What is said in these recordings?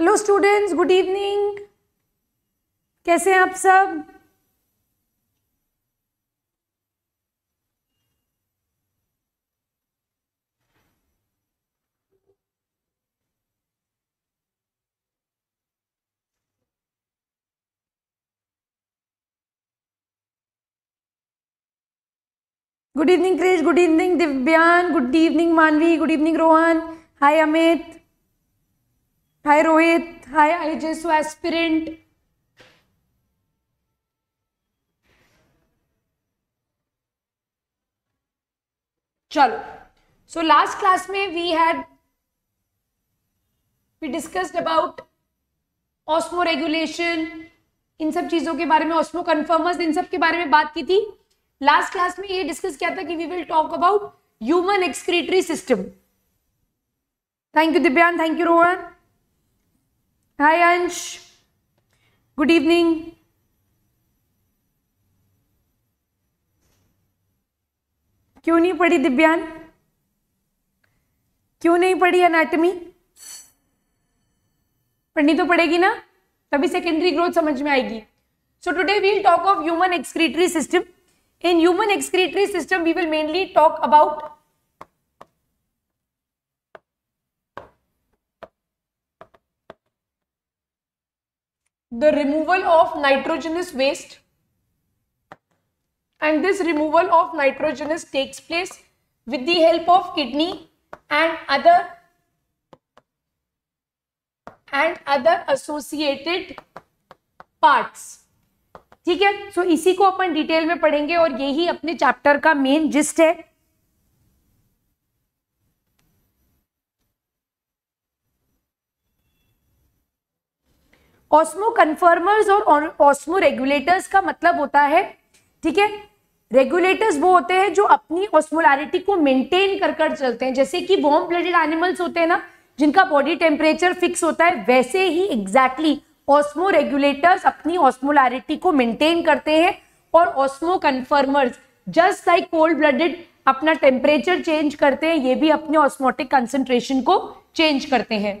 Hello students good evening कैसे हैं आप सब गुड इवनिंग क्रेज good evening Divyan good evening Manvi good evening Rohan hi Amit hi Rohit hi I so aspirant चलो सो लास्ट क्लास में we had we discussed about osmoregulation इन सब चीजों के बारे में ऑस्मो कन्फर्मर्स इन सब के बारे में बात की थी लास्ट क्लास में ये डिस्कस किया था कि we will talk about human excretory system thank you Divyan thank you Rohan hi Ansh good evening क्यों नहीं पढ़ी दिव्यान क्यों नहीं पढ़ी एनाटमी पढ़नी तो पड़ेगी ना तभी सेकेंडरी ग्रोथ समझ में आएगी so today we'll talk of human excretory system in human excretory system we will mainly talk about the removal of nitrogenous waste and this removal of nitrogenous takes place with the help of kidney and other and other associated parts ठीक है सो so, इसी को अपन detail में पढ़ेंगे और यही अपने chapter का मेन जिस्ट है ऑस्मो कन्फर्मर्स और ऑस्मो रेगुलेटर्स का मतलब होता है ठीक है रेगुलेटर्स वो होते हैं जो अपनी ऑस्मोलैरिटी को मेंटेन कर कर चलते हैं जैसे कि वॉर्म ब्लडेड एनिमल्स होते हैं ना जिनका बॉडी टेम्परेचर फिक्स होता है वैसे ही एग्जैक्टली ऑस्मो रेगुलेटर्स अपनी ऑस्मोलैरिटी को मेंटेन करते हैं और osmoconformers just like cold blooded अपना टेम्परेचर चेंज करते हैं ये भी अपने ऑस्मोटिक कंसेंट्रेशन को चेंज करते हैं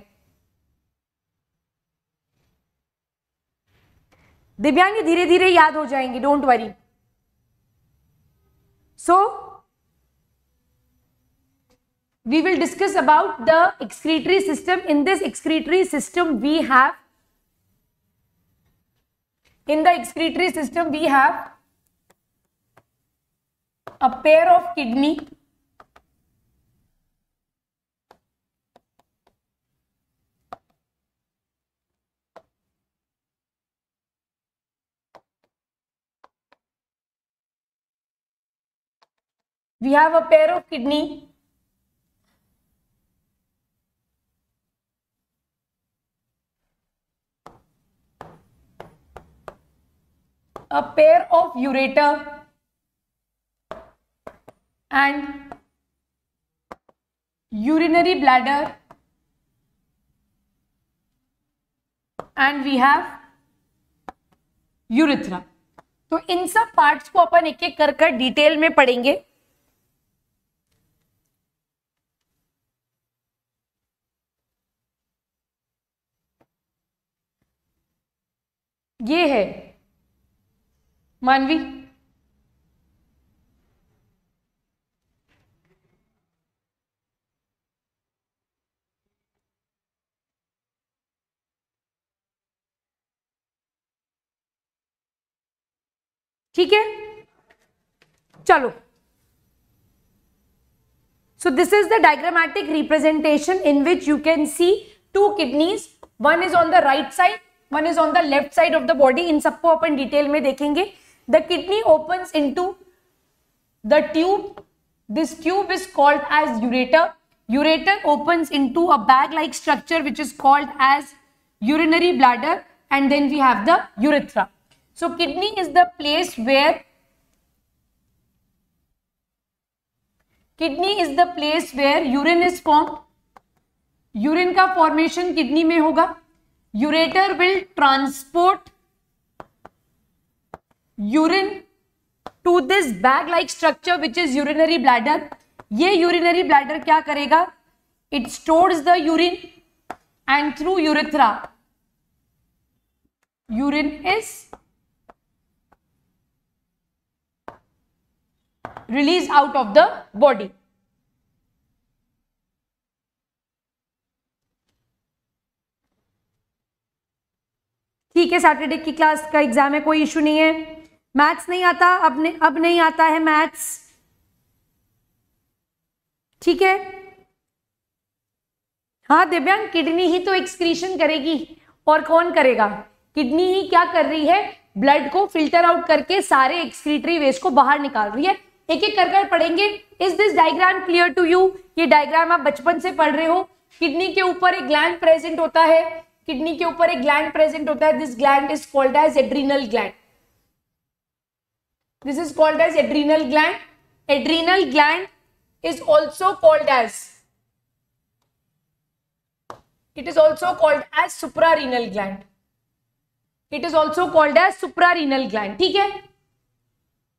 दिव्यांग धीरे धीरे याद हो जाएंगे don't worry so we will discuss about the excretory system in this excretory system we have in the excretory system we have a pair of kidney we have a pair of kidney a pair of ureter and urinary bladder and we have urethra तो इन सब parts को अपन एक एक कर कर detail में पढ़ेंगे ये है मानवी ठीक है चलो so this is the diagrammatic representation in which you can see two kidneys one is on the right side one is on the left side of the body इन सबको अपन डिटेल में देखेंगे the kidney open in to the tube this tube is called as ureter ureter open in to a bag like structure which is called as urinary bladder and then we have the urethra so kidney is the place where kidney is the place where urine is form urine का formation kidney में होगा ureter will transport urine to this bag like structure which is urinary bladder ये urinary bladder क्या करेगा it stores the urine and through urethra urine is release out of the body ठीक है Saturday की class का exam है कोई issue नहीं है मैथ्स नहीं आता अब अब नहीं आता है मैथ्स ठीक है हाँ दिव्यांग किडनी ही तो एक्सक्रीशन करेगी और कौन करेगा किडनी ही क्या कर रही है ब्लड को फिल्टर आउट करके सारे एक्सक्रीटरी वेस्ट को बाहर निकाल रही है एक एक कर कर पढ़ेंगे is this diagram clear to you ये डायग्राम आप बचपन से पढ़ रहे हो किडनी के ऊपर एक ग्लैंड प्रेजेंट होता है किडनी के ऊपर एक ग्लैंड प्रेजेंट होता है this gland is called as adrenal gland this is called as adrenal gland adrenal gland is also called as it is also called as supra renal gland it is also called as supra renal gland ठीक है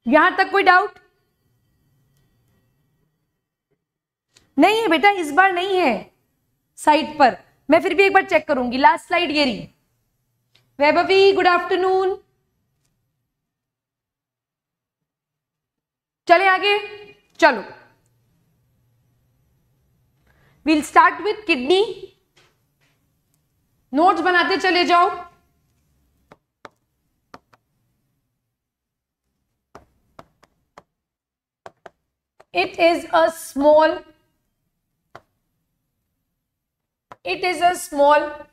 यहां तक कोई doubt नहीं है बेटा इस बार नहीं है साइट पर मैं फिर भी एक बार चेक करूंगी लास्ट स्लाइड ये रही वैभवी गुड आफ्टरनून चले आगे चलो we'll start with kidney notes बनाते चले जाओ it is a small It is a small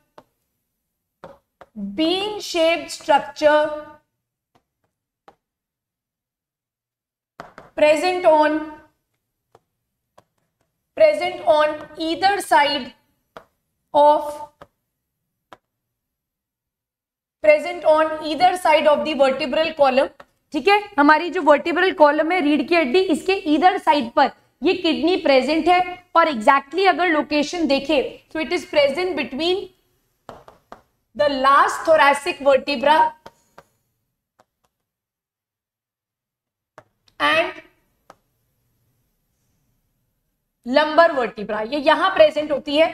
bean shaped structure present on present on either side of present on either side of the vertebral column ठीक है हमारी जो vertebral column है रीढ़ की हड्डी इसके ईदर साइड पर ये किडनी प्रेजेंट है और एग्जैक्टली exactly अगर लोकेशन देखें तो it is present between the last thoracic vertebra and lumbar vertebra ये यहां प्रेजेंट होती है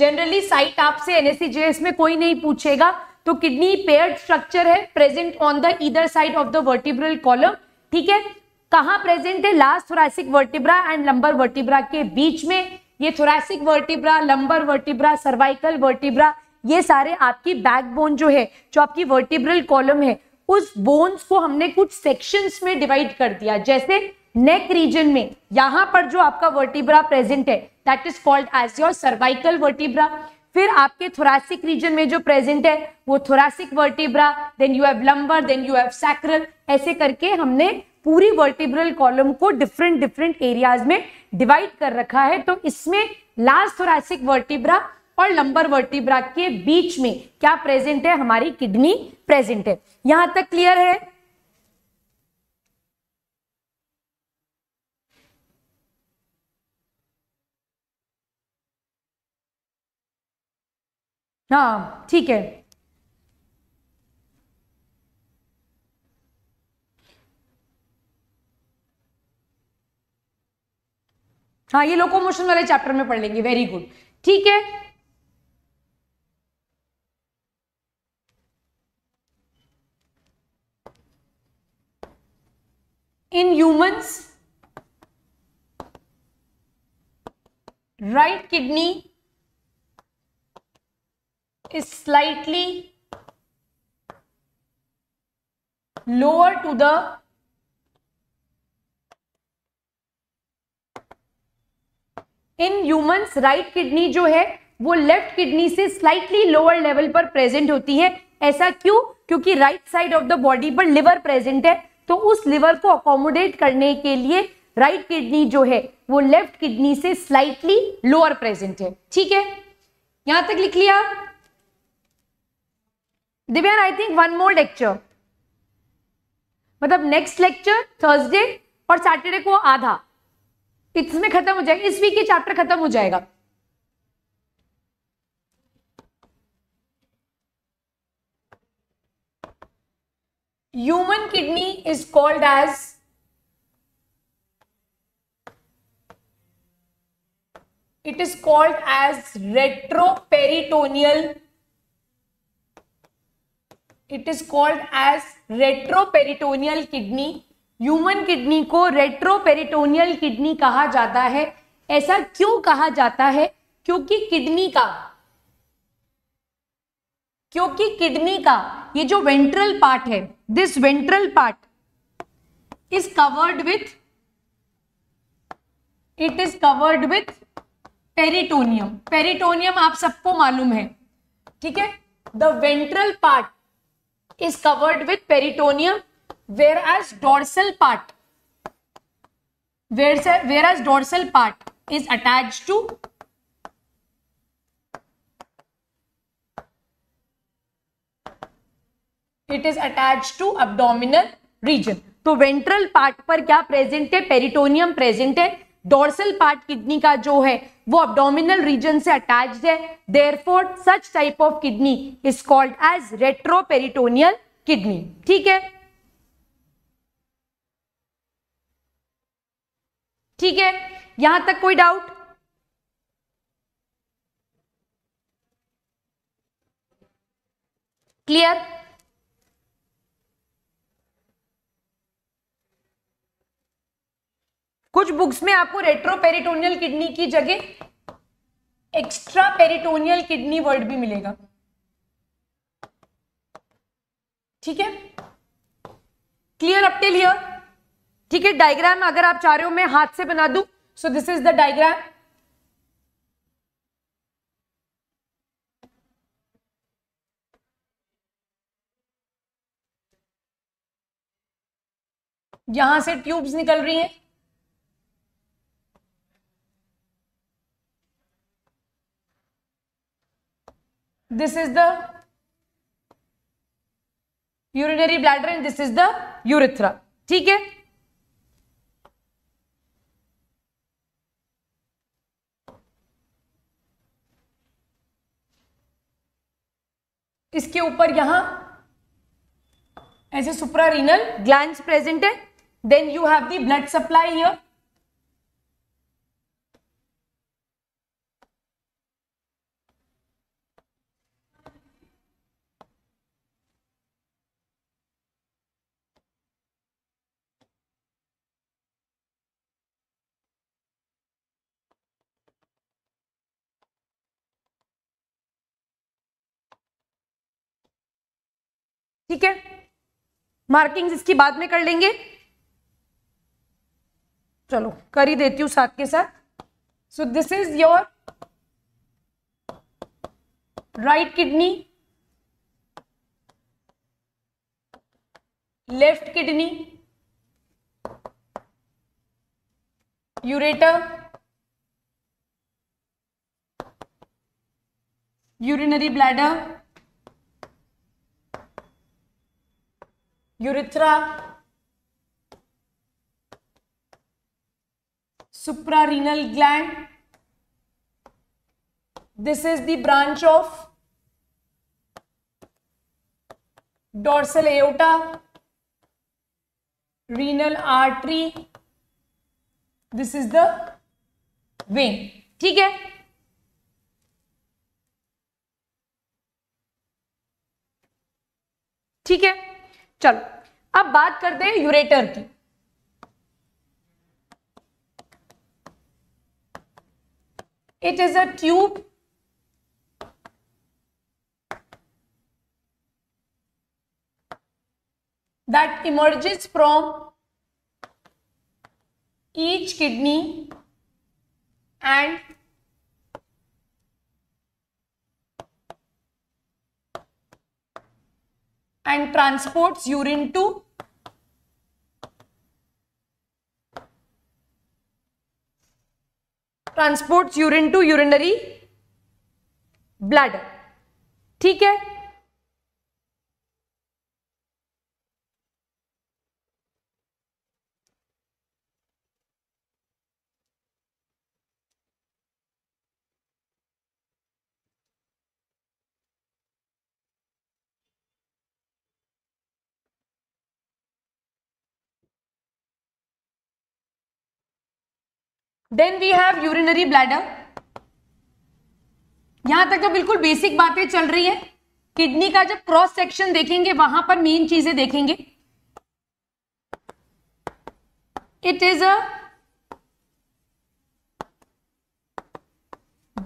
जनरली साइट आपसे एनएससीजेएस में कोई नहीं पूछेगा तो किडनी पेयर स्ट्रक्चर है present on the either side of the vertebral column ठीक है कहा प्रेजेंट है last thoracic vertebra and lumbar vertebra के बीच में ये thoracic vertebra lumbar vertebra cervical vertebra ये सारे आपकी बैकबोन जो है जो आपकी वर्टिब्रल कॉलम है उस बोन्स को हमने कुछ सेक्शंस में डिवाइड कर दिया जैसे नेक रीजन में यहां पर जो आपका वर्टिब्रा प्रेजेंट है that is called as your cervical vertebra फिर आपके थोरासिक रीजन में जो प्रेजेंट है वो thoracic vertebra then you have lumbar then you have sacral ऐसे करके हमने पूरी वर्टिब्रल कॉलम को डिफरेंट डिफरेंट एरियाज में डिवाइड कर रखा है तो इसमें लास्ट थोरासिक वर्टिब्रा और लंबर वर्टिब्रा के बीच में क्या प्रेजेंट है हमारी किडनी प्रेजेंट है यहां तक क्लियर है हाँ ठीक है हाँ ये लोकोमोशन वाले चैप्टर में पढ़ लेंगे वेरी गुड ठीक है in humans right kidney is slightly lower to the in humans right kidney जो है वो लेफ्ट किडनी से स्लाइटली लोअर लेवल पर प्रेजेंट होती है ऐसा क्यों क्योंकि right side of the body पर लिवर प्रेजेंट है तो उस लिवर को अकोमोडेट करने के लिए राइट right किडनी जो है वो लेफ्ट किडनी से स्लाइटली लोअर प्रेजेंट है ठीक है यहां तक लिख लिया Divyan I think one more lecture मतलब नेक्स्ट लेक्चर थर्सडे और सैटरडे को आधा इसमें खत्म हो जाएगा इस वीक के चैप्टर खत्म हो जाएगा human kidney is called as it is called as retroperitoneal it is called as retroperitoneal kidney human kidney को रेट्रोपेरिटोनियल किडनी कहा जाता है ऐसा क्यों कहा जाता है क्योंकि किडनी का क्योंकि किडनी का ये जो वेंट्रल पार्ट है this ventral part is covered with it is covered with peritoneum peritoneum आप सबको मालूम है ठीक है the ventral part is covered with peritoneum whereas dorsal part where whereas dorsal part is attach to it is attach to abdominal region तो ventral part पर क्या present है पेरिटोनियम प्रेजेंट है डोरसल पार्ट किडनी का जो है वो abdominal region से अटैच है therefore such type of kidney is called as retroperitoneal kidney ठीक है ठीक है यहां तक कोई डाउट क्लियर कुछ बुक्स में आपको रेट्रो पेरिटोनियल किडनी की जगह एक्स्ट्रा पेरिटोनियल किडनी वर्ड भी मिलेगा ठीक है क्लियर अपटेल हियर ठीक है डायग्राम अगर आप चाह रहे हो मैं हाथ से बना दू so this is the diagram यहां से ट्यूब्स निकल रही हैं this is the urinary bladder and this is the urethra ठीक है इसके ऊपर यहां ऐसे सुप्रा रीनल ग्लैंड प्रेजेंट है then you have the blood supply here ठीक है मार्किंग्स इसकी बाद में कर लेंगे चलो कर ही देती हूं साथ के साथ so this is your right kidney left kidney ureter urinary bladder urethra suprarenal gland this is the branch of dorsal aorta renal artery this is the vein ठीक है ठीक है चलो अब बात करते हैं यूरेटर की it is a tube that emerges from each kidney and and transports urine to transports urine to urinary blood ठीक है then we have urinary bladder यहां तक तो बिल्कुल बेसिक बातें चल रही है किडनी का जब क्रॉस सेक्शन देखेंगे वहां पर मेन चीजें देखेंगे it is a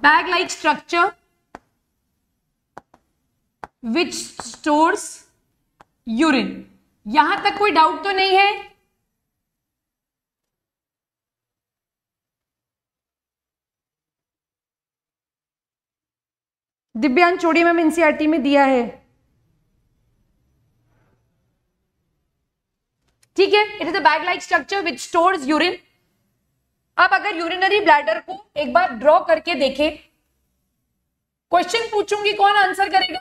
bag like structure which stores urine यहां तक कोई डाउट तो नहीं है दिव्यांग चोड़ी मैम एनसीआरटी में दिया है ठीक है it is a bag like structure which store urine अब अगर यूरिनरी ब्लैडर को एक बार ड्रॉ करके देखें क्वेश्चन पूछूंगी कौन आंसर करेगा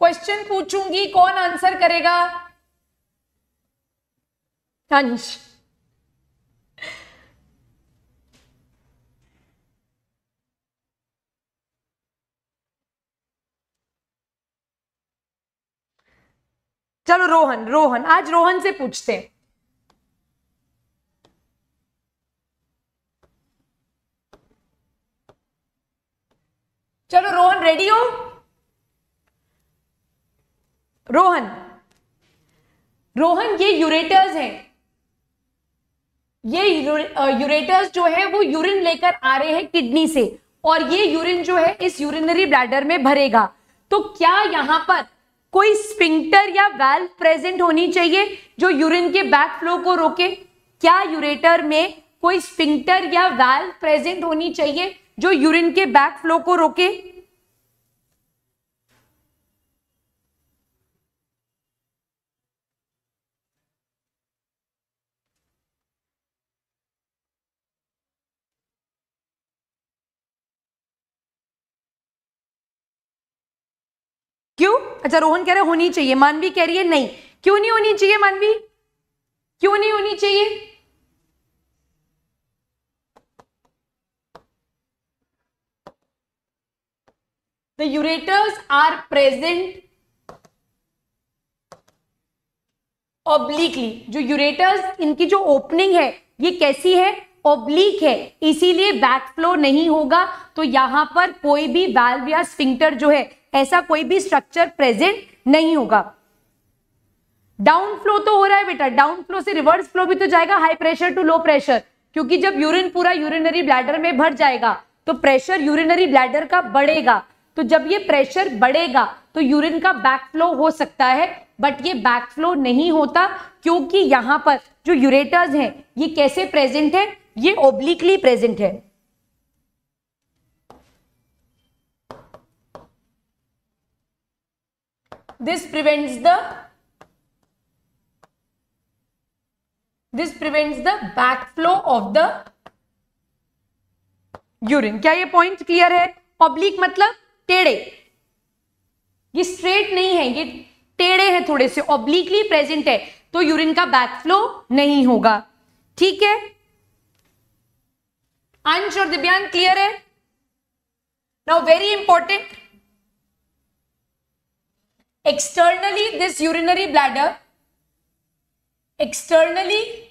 क्वेश्चन पूछूंगी कौन आंसर करेगा चलो रोहन रोहन आज रोहन से पूछते हैं चलो रोहन रेडी हो रोहन रोहन ये यूरेटर्स हैं ये यूरेटर्स जो है वो यूरिन लेकर आ रहे हैं किडनी से और ये यूरिन जो है इस यूरिनरी ब्लैडर में भरेगा तो क्या यहां पर कोई स्पिंक्टर या वेल्व प्रेजेंट होनी चाहिए जो यूरिन के बैक फ्लो को रोके क्या यूरेटर में कोई स्पिंक्टर या वेल्व प्रेजेंट होनी चाहिए जो यूरिन के बैक फ्लो को रोके क्यों अच्छा रोहन कह रहे होनी चाहिए मानवी कह रही है नहीं क्यों नहीं होनी चाहिए मानवी क्यों नहीं होनी चाहिए the ureters are present obliquely जो यूरेटर्स इनकी जो ओपनिंग है ये कैसी है ओब्लिक है इसीलिए बैकफ्लो नहीं होगा तो यहां पर कोई भी वाल्व या स्फिंक्टर जो है ऐसा कोई भी स्ट्रक्चर प्रेजेंट नहीं होगा डाउन फ्लो तो हो रहा है बेटा डाउन फ्लो से रिवर्स फ्लो भी तो जाएगा high pressure to low pressure क्योंकि जब यूरिन पूरा यूरिनरी ब्लैडर में भर जाएगा तो प्रेशर यूरिनरी ब्लैडर का बढ़ेगा तो जब ये प्रेशर बढ़ेगा तो यूरिन का बैकफ्लो हो सकता है बट ये बैकफ्लो नहीं होता क्योंकि यहां पर जो यूरेटर्स हैं ये कैसे प्रेजेंट है ये ओब्लिकली प्रेजेंट है this prevents the this prevents the backflow of the urine क्या ये पॉइंट क्लियर है पब्लिक मतलब टेढ़े ये स्ट्रेट नहीं है ये टेढ़े हैं थोड़े से ऑब्लिकली प्रेजेंट है तो यूरिन का बैकफ्लो नहीं होगा ठीक है अंश और दिव्यांग क्लियर है now very important Externally, this urinary bladder, externally,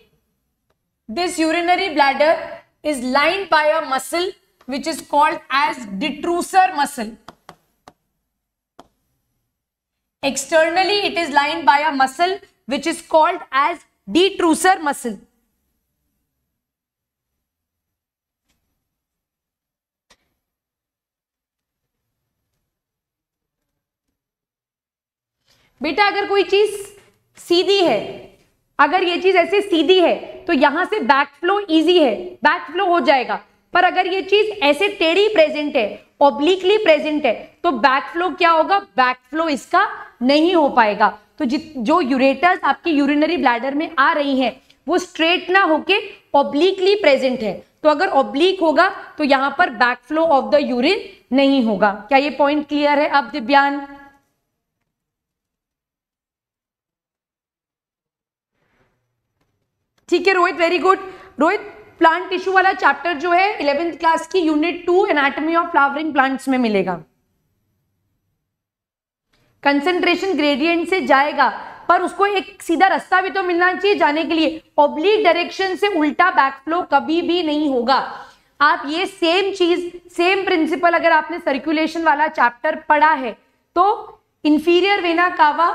this urinary bladder is lined by a muscle which is called as detrusor muscle. Externally, it is lined by a muscle which is called as detrusor muscle. बेटा अगर कोई चीज सीधी है अगर ये चीज ऐसे सीधी है तो यहां से बैक फ्लो इजी है बैक फ्लो हो जाएगा पर अगर ये चीज ऐसे टेढ़ी प्रेजेंट है ऑब्लिकली प्रेजेंट है तो बैक फ्लो क्या होगा बैक फ्लो इसका नहीं हो पाएगा तो जो यूरेटर्स आपकी यूरिनरी ब्लैडर में आ रही हैं वो स्ट्रेट ना होके ऑब्लिकली प्रेजेंट है तो अगर ऑब्लिक होगा तो यहां पर back flow of the urine नहीं होगा क्या ये पॉइंट क्लियर है अब दिव्यांग ठीक है Rohit very good Rohit plant tissue वाला चैप्टर जो है इलेवेंथ क्लास की unit two anatomy of flowering plants में मिलेगा कंसेंट्रेशन ग्रेडियंट से जाएगा पर उसको एक सीधा रास्ता भी तो मिलना चाहिए जाने के लिए ऑब्लिक डायरेक्शन से उल्टा बैकफ्लो कभी भी नहीं होगा आप ये सेम चीज सेम प्रिंसिपल अगर आपने सर्कुलेशन वाला चैप्टर पढ़ा है तो इंफीरियर वेना कावा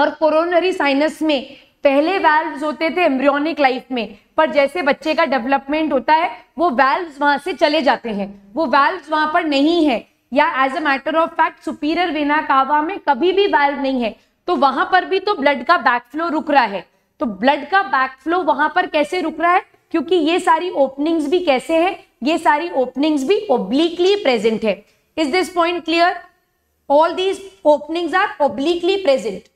और कोरोनरी साइनस में पहले वैल्व्स होते थे एम्ब्रियोनिक लाइफ में पर जैसे बच्चे का डेवलपमेंट होता है वो वैल्व्स वहां से चले जाते हैं वो वैल्व्स वहां पर नहीं है या as a matter of fact superior vena cava में कभी भी वैल्व नहीं है तो वहां पर भी तो ब्लड का बैकफ्लो रुक रहा है तो ब्लड का बैकफ्लो वहां पर कैसे रुक रहा है क्योंकि ये सारी ओपनिंग्स भी कैसे हैं ये सारी ओपनिंग्स भी ओब्लिकली प्रेजेंट है is this point clear all these openings are obliquely present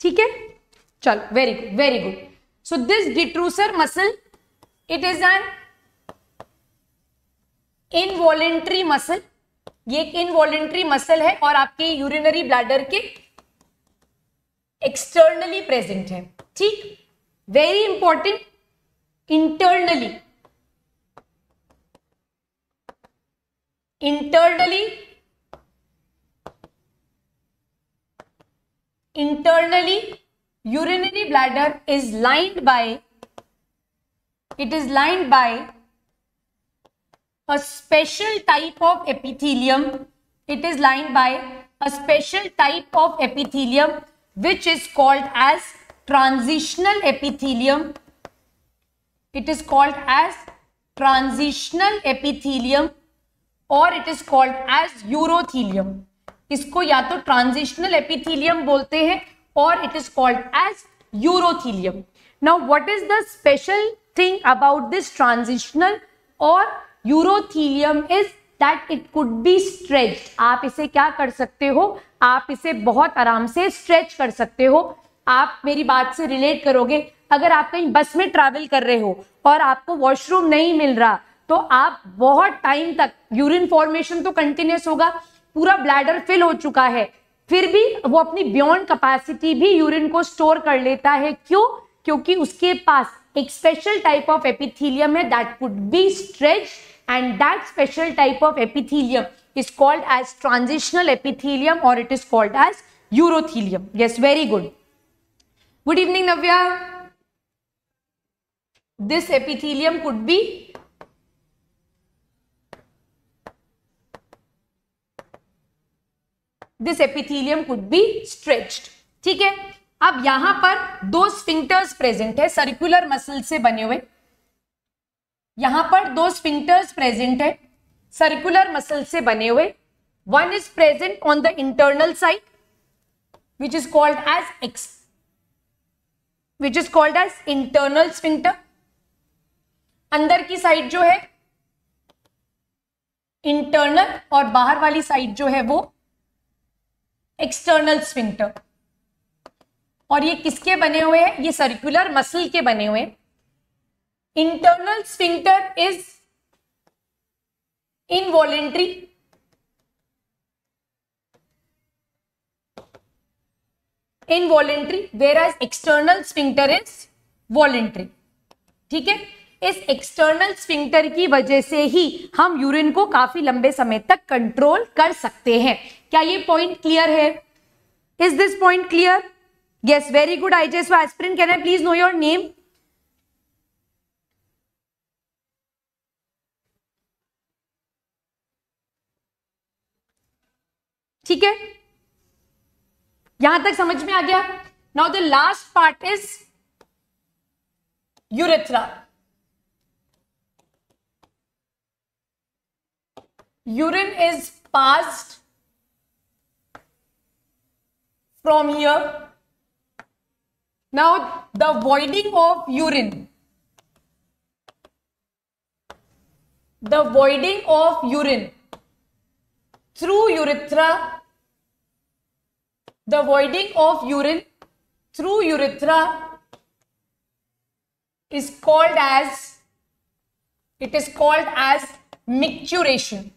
ठीक है चलो very good very good so this detrusor muscle it is an involuntary muscle ये एक इनवॉलेंट्री मसल है और आपके यूरिनरी ब्लैडर के एक्सटर्नली प्रेजेंट है ठीक very important internally internally internally urinary bladder is lined by it is lined by a special type of epithelium it is lined by a special type of epithelium which is called as transitional epithelium it is called as transitional epithelium or it is called as urothelium इसको या तो transitional epithelium बोलते हैं और it is called as urothelium now what is the special thing about this transitional और urothelium is that it could be stretch आप इसे क्या कर सकते हो आप इसे बहुत आराम से स्ट्रेच कर सकते हो आप मेरी बात से रिलेट करोगे अगर आप कहीं बस में ट्रैवल कर रहे हो और आपको वॉशरूम नहीं मिल रहा तो आप बहुत टाइम तक यूरिन फॉर्मेशन तो कंटिन्यूस होगा पूरा ब्लैडर फिल हो चुका है फिर भी वो अपनी बियॉन्ड कैपेसिटी भी यूरिन को स्टोर कर लेता है क्यों क्योंकि उसके पास एक स्पेशल टाइप ऑफ एपिथीलियम है that could be stretch and that special type of epithelium is called as transitional epithelium और it is called as urothelium yes very good good evening Navya this epithelium could be this epithelium could be stretched ठीक है अब यहां पर दो sphincters present है circular muscle से बने हुए यहां पर दो स्फिंक्टर्स प्रेजेंट है सर्कुलर मसल से बने हुए one is present on the internal side which is called as ex which is called as internal sphincter अंदर की साइड जो है इंटरनल और बाहर वाली साइड जो है वो एक्सटर्नल स्विंटर और ये किसके बने हुए हैं ये सर्कुलर मसल के बने हुए internal sphincter is involuntary involuntary whereas external sphincter is voluntary ठीक है इस एक्सटर्नल स्फिंक्टर की वजह से ही हम यूरिन को काफी लंबे समय तक कंट्रोल कर सकते हैं क्या ये पॉइंट क्लियर है is this point clear yes very good I guess one can I please know your name ठीक है यहां तक समझ में आ गया now the last part is urethra urine is passed from here. Now the voiding of urine. The voiding of urine through urethra. The voiding of urine through urethra is called as it is called as micturation.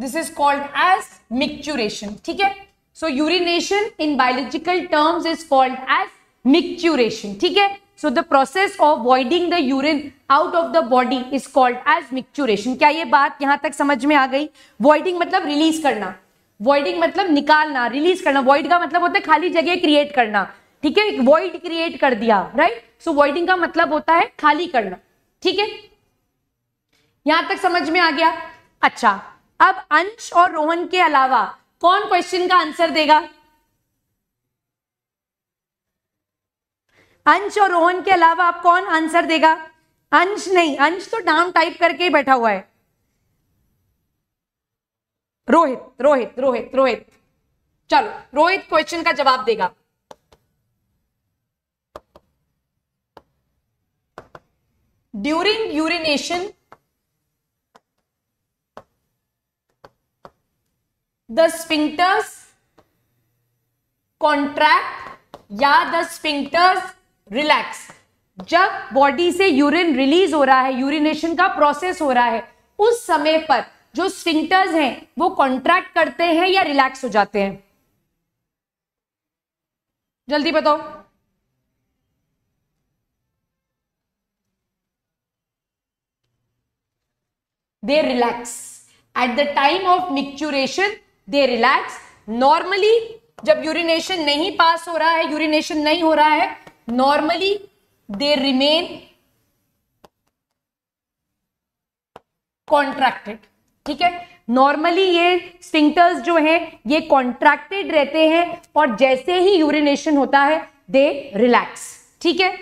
This is called as micturition ठीक है so urination in biological terms is called as micturition ठीक है so the process of voiding the urine out of the body is called as micturition क्या ये बात यहां तक समझ में आ गई वॉइडिंग मतलब रिलीज करना वॉइडिंग मतलब निकालना रिलीज करना वॉइड का मतलब होता है खाली जगह क्रिएट करना ठीक है वॉइड क्रिएट कर दिया राइट सो वॉइडिंग का मतलब होता है खाली करना ठीक है यहां तक समझ में आ गया अच्छा अब अंश और रोहन के अलावा कौन क्वेश्चन का आंसर देगा अंश और रोहन के अलावा आप कौन आंसर देगा अंश नहीं अंश तो डाउन टाइप करके ही बैठा हुआ है रोहित रोहित रोहित रोहित चलो रोहित क्वेश्चन का जवाब देगा during urination the sphincters contract या द स्पिंक्टर्स रिलैक्स जब बॉडी से यूरिन रिलीज हो रहा है यूरिनेशन का प्रोसेस हो रहा है उस समय पर जो स्पिंक्टर्स हैं वो कॉन्ट्रैक्ट करते हैं या रिलैक्स हो जाते हैं जल्दी बताओ they relax at the time of micturition they relax normally जब यूरिनेशन नहीं पास हो रहा है यूरिनेशन नहीं हो रहा है नॉर्मली दे रिमेन कॉन्ट्रैक्टेड ठीक है नॉर्मली ये स्टिंक्टर्स जो है ये कॉन्ट्रैक्टेड रहते हैं और जैसे ही यूरिनेशन होता है दे रिलैक्स ठीक है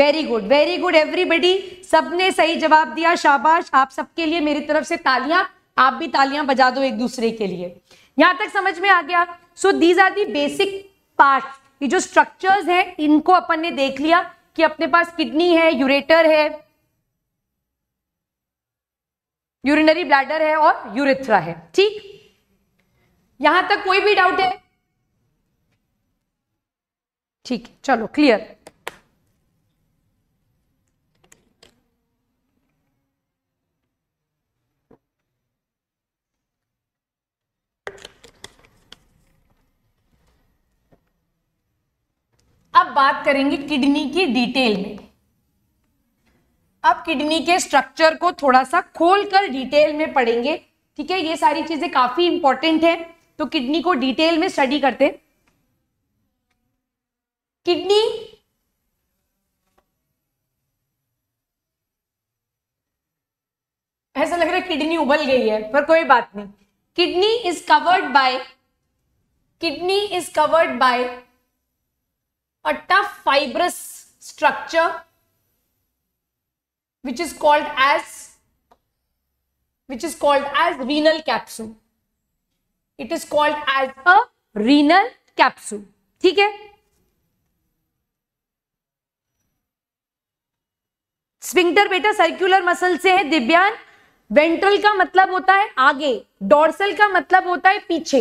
very good very good everybody सबने सही जवाब दिया शाबाश आप सबके लिए मेरी तरफ से तालियां आप भी तालियां बजा दो एक दूसरे के लिए यहां तक समझ में आ गया so these are the basic part ये जो स्ट्रक्चर्स हैं इनको अपन ने देख लिया कि अपने पास किडनी है यूरेटर है यूरिनरी ब्लैडर है और यूरिथ्रा है ठीक यहां तक कोई भी डाउट है ठीक चलो क्लियर अब बात करेंगे किडनी की डिटेल में अब किडनी के स्ट्रक्चर को थोड़ा सा खोल कर डिटेल में पढ़ेंगे ठीक है ये सारी चीजें काफी इंपॉर्टेंट है तो किडनी को डिटेल में स्टडी करते हैं किडनी ऐसा लग रहा है किडनी उबल गई है पर कोई बात नहीं kidney is covered by kidney is covered by a tough fibrous structure which is called as which is called as renal capsule it is called as a renal capsule theek hai sphincter बेटा circular muscle से है दिव्यान ventral का मतलब होता है आगे dorsal का मतलब होता है पीछे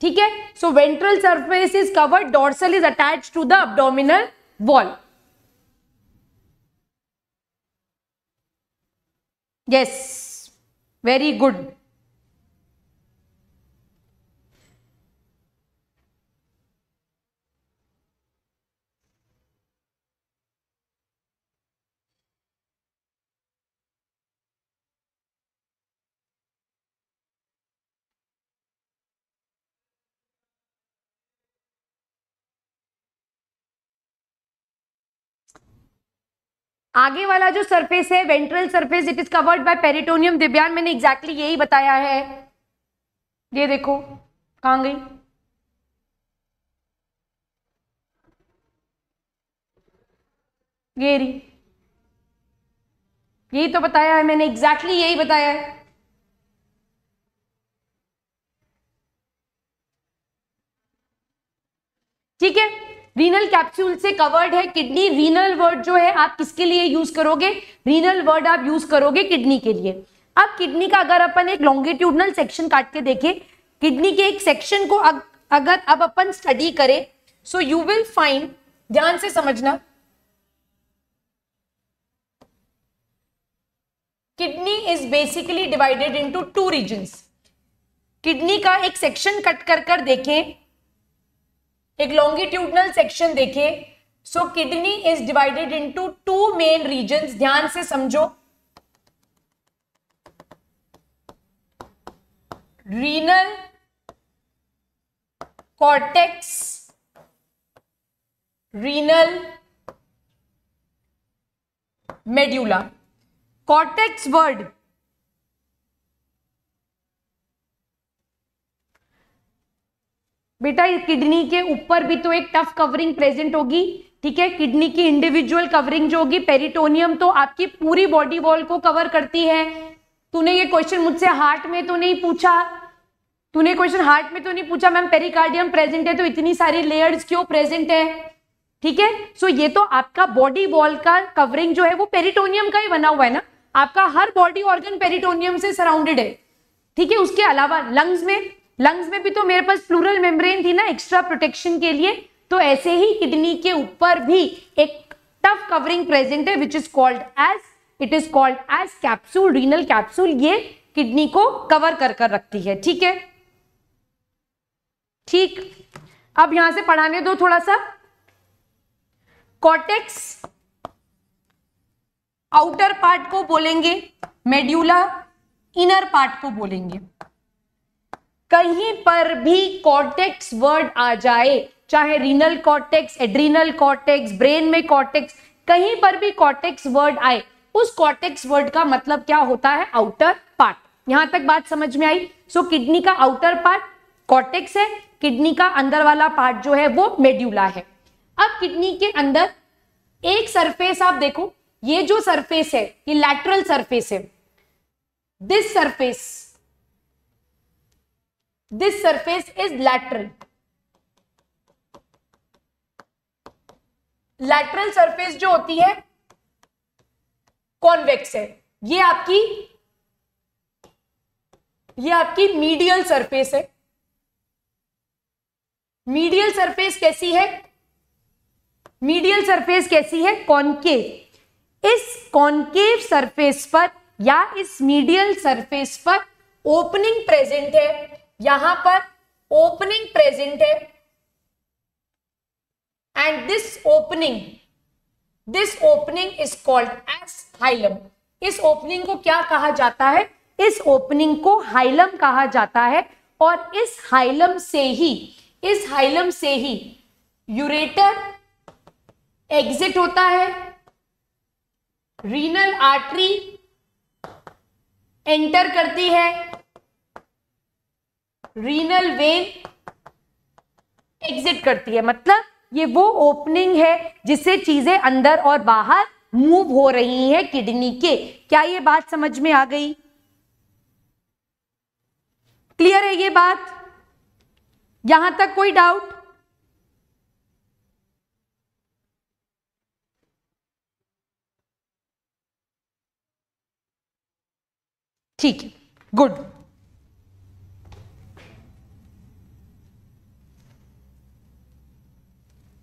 ठीक है so ventral surface is covered dorsal is attach to the abdominal wall yes very good आगे वाला जो सरफेस है ventral surface it is covered by peritoneum Divyan मैंने एग्जैक्टली exactly यही बताया है ये देखो कहा गई ये रही यही तो बताया है मैंने एग्जैक्टली exactly यही बताया है ठीक है रीनल कैप्सूल से कवर्ड है किडनी रीनल वर्ड जो है आप किसके लिए यूज करोगे रीनल वर्ड आप यूज करोगे किडनी के लिए अब किडनी का अगर अपन एक लॉन्गिट्यूडनल सेक्शन काट के देखें किडनी के एक सेक्शन को अग, अगर अब अपन स्टडी करें सो यू विल फाइंड ध्यान से समझना kidney is basically divided into two region kidney का एक सेक्शन कट कर कर देखें एक लॉन्गिट्यूडनल सेक्शन देखिए so kidney is divided into two main region ध्यान से समझो renal cortex renal medulla cortex word बेटा किडनी के ऊपर भी तो एक टफ कवरिंग प्रेजेंट होगी ठीक है किडनी की इंडिविजुअल कवरिंग जो होगी पेरिटोनियम तो आपकी पूरी बॉडी वॉल को कवर करती है तूने ये क्वेश्चन मुझसे हार्ट में तो नहीं पूछा तूने क्वेश्चन हार्ट में तो नहीं पूछा मैम पेरिकार्डियम प्रेजेंट है तो इतनी सारी लेयर्स क्यों प्रेजेंट है ठीक है सो ये तो आपका बॉडी वॉल का कवरिंग जो है वो पेरिटोनियम का ही बना हुआ है ना आपका हर बॉडी ऑर्गन पेरिटोनियम से सराउंडेड है ठीक है उसके अलावा लंग्स में लंग्स में भी तो मेरे पास फ्लूरल मेम्ब्रेन थी ना एक्स्ट्रा प्रोटेक्शन के लिए तो ऐसे ही किडनी के ऊपर भी एक टफ कवरिंग प्रेजेंट है which is called as it is called as capsule renal capsule ये किडनी को कवर कर कर रखती है ठीक है ठीक अब यहां से पढ़ाने दो थोड़ा सा कॉटेक्स आउटर पार्ट को बोलेंगे मेड्यूला इनर पार्ट को बोलेंगे कहीं पर भी कॉर्टेक्स वर्ड आ जाए चाहे renal cortex adrenal cortex brain में कॉर्टेक्स कहीं पर भी कॉर्टेक्स वर्ड आए उस कॉर्टेक्स वर्ड का मतलब क्या होता है आउटर पार्ट यहां तक बात समझ में आई सो किडनी का आउटर पार्ट कॉर्टेक्स है किडनी का अंदर वाला पार्ट जो है वो मेड्यूला है अब किडनी के अंदर एक सरफेस आप देखो ये जो सरफेस है ये लैटरल सरफेस है this surface this surface is lateral lateral surface जो होती है कॉन्वेक्स है ये आपकी ये आपकी मीडियल सरफेस है मीडियल सरफेस कैसी है मीडियल सरफेस कैसी है कॉनकेव इस कॉन्केव सरफेस पर या इस मीडियल सरफेस पर ओपनिंग प्रेजेंट है यहां पर ओपनिंग प्रेजेंट है and this opening this opening is called as hilum इस ओपनिंग को क्या कहा जाता है इस ओपनिंग को हाइलम कहा जाता है और इस हाइलम से ही इस हाइलम से ही यूरेटर एग्जिट होता है रीनल आर्टरी एंटर करती है रीनल वेन एग्जिट करती है मतलब ये वो ओपनिंग है जिससे चीजें अंदर और बाहर मूव हो रही है किडनी के क्या ये बात समझ में आ गई क्लियर है ये बात यहां तक कोई डाउट ठीक है गुड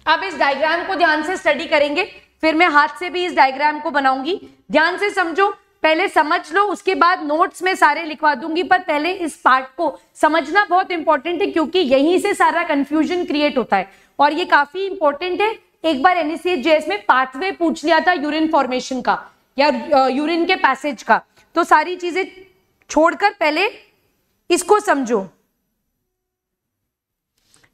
आप इस डायग्राम को ध्यान से स्टडी करेंगे फिर मैं हाथ से भी इस डायग्राम को बनाऊंगी ध्यान से समझो पहले समझ लो उसके बाद नोट्स में सारे लिखवा दूंगी पर पहले इस पार्ट को समझना बहुत इंपॉर्टेंट है क्योंकि यहीं से सारा कंफ्यूजन क्रिएट होता है और ये काफी इंपॉर्टेंट है एक बार जेएस e में पाथवे पूछ लिया था यूरिन फॉर्मेशन का या यूरिन के पैसेज का तो सारी चीजें छोड़कर पहले इसको समझो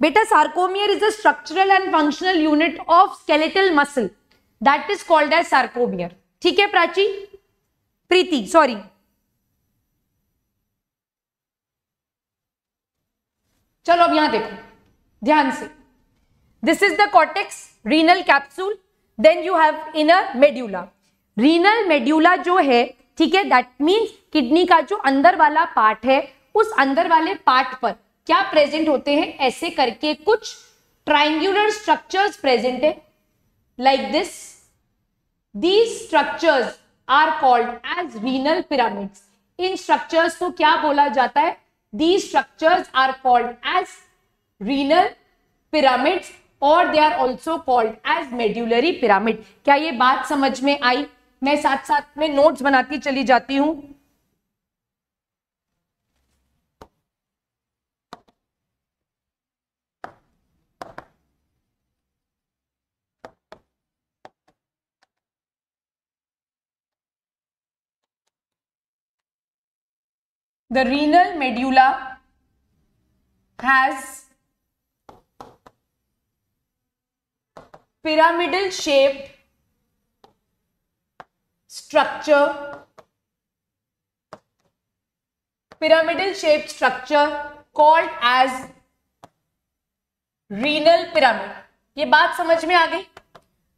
बेटा sarcomere is a structural and functional unit of skeletal muscle that is called as sarcomere ठीक है प्राची प्रीति सॉरी चलो अब यहां देखो ध्यान से this is the cortex renal capsule then you have inner medulla renal medulla जो है ठीक है दैट मीन्स किडनी का जो अंदर वाला पार्ट है उस अंदर वाले पार्ट पर क्या प्रेजेंट होते हैं ऐसे करके कुछ ट्राइंगुलर स्ट्रक्चर्स प्रेजेंट है like this these structures are called as renal pyramids इन स्ट्रक्चर्स को क्या बोला जाता है these structures are called as renal pyramids और they are also called as medullary pyramid क्या ये बात समझ में आई मैं साथ साथ में नोट्स बनाती चली जाती हूँ the renal medulla has pyramidal shaped structure pyramidal shaped structure called as renal pyramid ये बात समझ में आ गई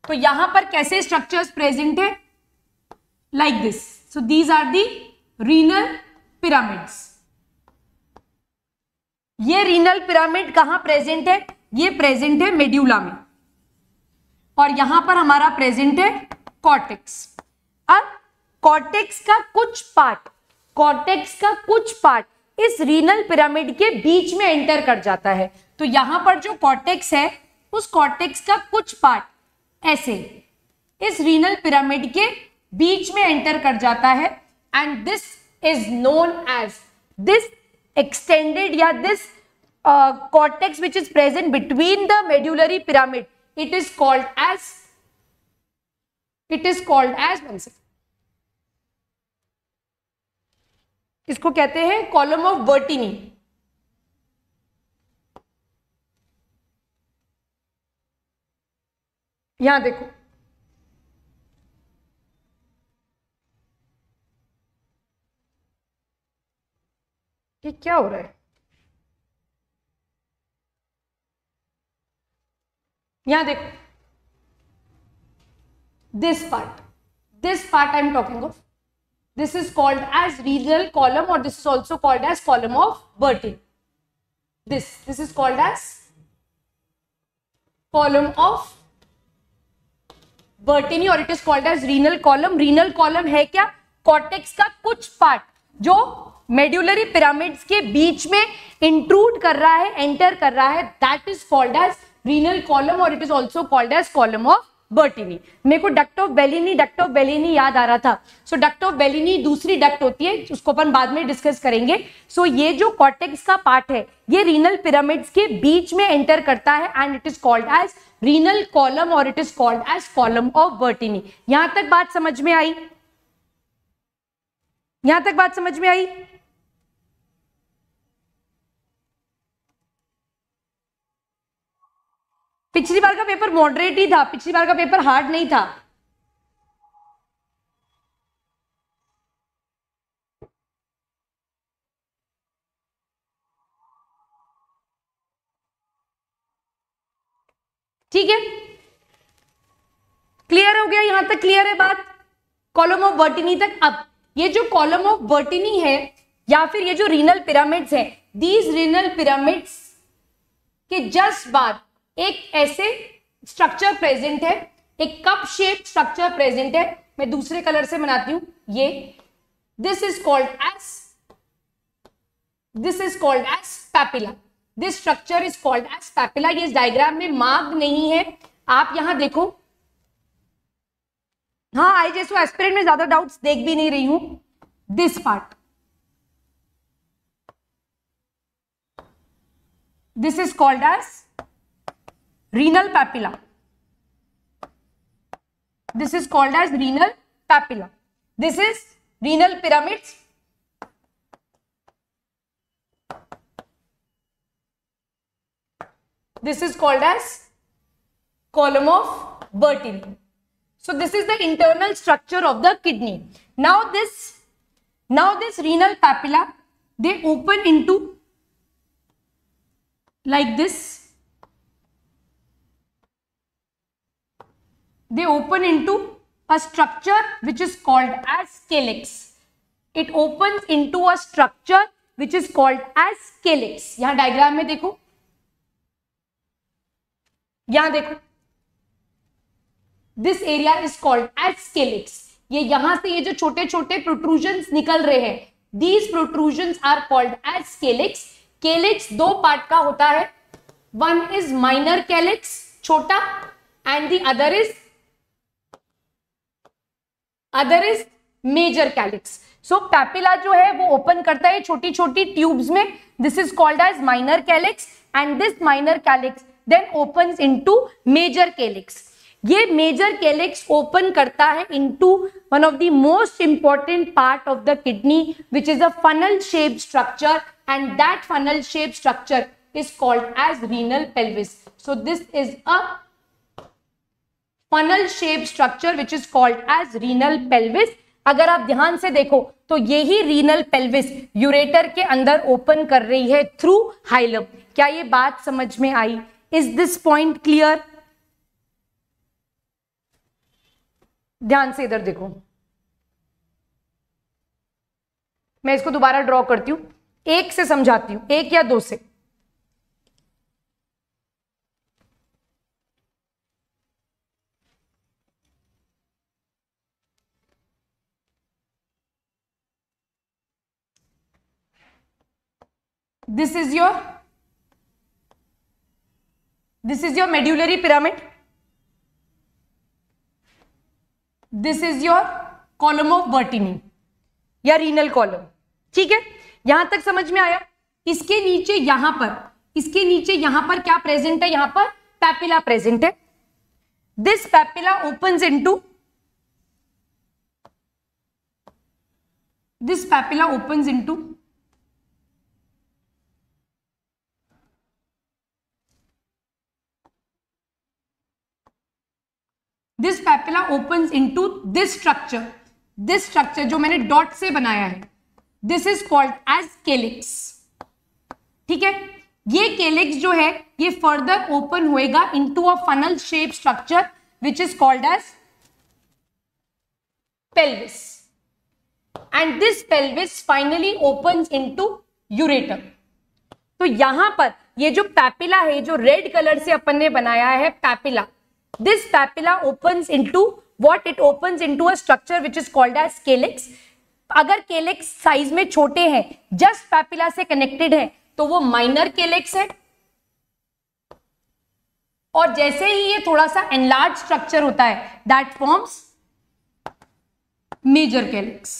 तो यहां पर कैसे स्ट्रक्चर्स प्रेजेंट है like this so these are the renal pyramids ये रीनल पिरामिड कहां प्रेजेंट है ये प्रेजेंट है मेड्यूला में और यहां पर हमारा प्रेजेंट है कॉर्टेक्स अब कॉर्टेक्स का कुछ पार्ट कॉर्टेक्स का कुछ पार्ट इस रीनल पिरामिड के बीच में एंटर कर जाता है तो यहां पर जो कॉर्टेक्स है उस कॉर्टेक्स का कुछ पार्ट ऐसे इस रीनल पिरामिड के बीच में एंटर कर जाता है and this is known as this extended या this cortex which is present between the medullary pyramid it is called as it is called as इसको कहते हैं कॉलम ऑफ वर्टिनी यहां देखो कि क्या हो रहा है यहां देखो this part this part I am talking of this is called as regional column और this is also called as column of Bertin this this is called as column of Bertini और it is called as renal column renal column है क्या cortex का कुछ part जो medullary pyramids के बीच में इंट्रूड कर रहा है एंटर कर रहा है that is called as renal column और it is also called as column of Bertini मेरे को duct of Bellini duct of Bellini याद आ रहा था सो डक्ट ऑफ बेलिनी दूसरी डक्ट होती है उसको अपन बाद में डिस्कस करेंगे सो so, ये जो कॉटेक्स का पार्ट है ये रीनल पिरामिड्स के बीच में एंटर करता है and it is called as renal column और it is called as column of Bertini यहां तक बात समझ में आई यहां तक बात समझ में आई पिछली बार का पेपर मॉडरेट ही था पिछली बार का पेपर हार्ड नहीं था ठीक है क्लियर हो गया यहां तक क्लियर है बात कॉलम ऑफ बर्टिनी तक अब ये जो कॉलम ऑफ बर्टिनी है या फिर ये जो रीनल पिरामिड्स है दीज रीनल पिरामिड्स के जस्ट बाद एक ऐसे स्ट्रक्चर प्रेजेंट है एक कप शेप स्ट्रक्चर प्रेजेंट है मैं दूसरे कलर से बनाती हूं ये this is called as this is called as papilla this structure is called as papilla ये डायग्राम में मार्ग नहीं है आप यहां देखो हाँ आई जैसो एस्पिरेंट में ज्यादा डाउट्स देख भी नहीं रही हूं this part this is called as renal papilla. This is called as renal papilla. This is renal pyramids. This is called as column of Bertin. So this is the internal structure of the kidney. Now this, now this renal papilla, they open into like this they open a structure which is called as as it open opens into a structure which is called as calyx. यहाँ diagram में देखो यहां देखो this area is called as calyx ये यहां से ये जो छोटे छोटे प्रोट्रूजन निकल रहे हैं these protrusion are called as calyx calyx दो पार्ट का होता है वन इज माइनर कैलिक्स छोटा and the other is other is major calyx so papilla जो है वो ओपन करता है छोटी छोटी ट्यूब्स में this is called as minor calyx and this minor calyx then open in to major calyx ये मेजर कैलिक्स ओपन करता है into one of the most important part of the kidney which is a funnel shape structure and that funnel shape structure is called as renal pelvis so this is a funnel shape structure which is called as renal pelvis अगर आप ध्यान से देखो तो यही renal pelvis ureter के अंदर open कर रही है थ्रू हाइलम क्या ये बात समझ में आई इज दिस पॉइंट क्लियर ध्यान से इधर देखो मैं इसको दोबारा ड्रॉ करती हूं एक से समझाती हूं एक या दो से this is your this is your medullary pyramid this is your column of Bertini या renal column ठीक है यहां तक समझ में आया इसके नीचे यहां पर इसके नीचे यहां पर क्या प्रेजेंट है यहां पर पैपिला प्रेजेंट है this papilla open into this papilla open into this papilla open in to this structure this structure जो मैंने डॉट से बनाया है this is called as calyx ठीक है ये केलिक्स जो है ये फर्दर ओपन होएगा into a funnel shape structure which is called as and this this finally open in to ureter तो यहां पर ये जो पैपिला है जो रेड कलर से अपन ने बनाया है papilla This papilla opens into what? It opens into a structure which is called as calyx. अगर केलेक्स साइज में छोटे हैं जस्ट पैपिला से कनेक्टेड है तो वो माइनर केलेक्स है और जैसे ही ये थोड़ा सा एनलार्ज स्ट्रक्चर होता है दैट फॉर्म्स मेजर केलेक्स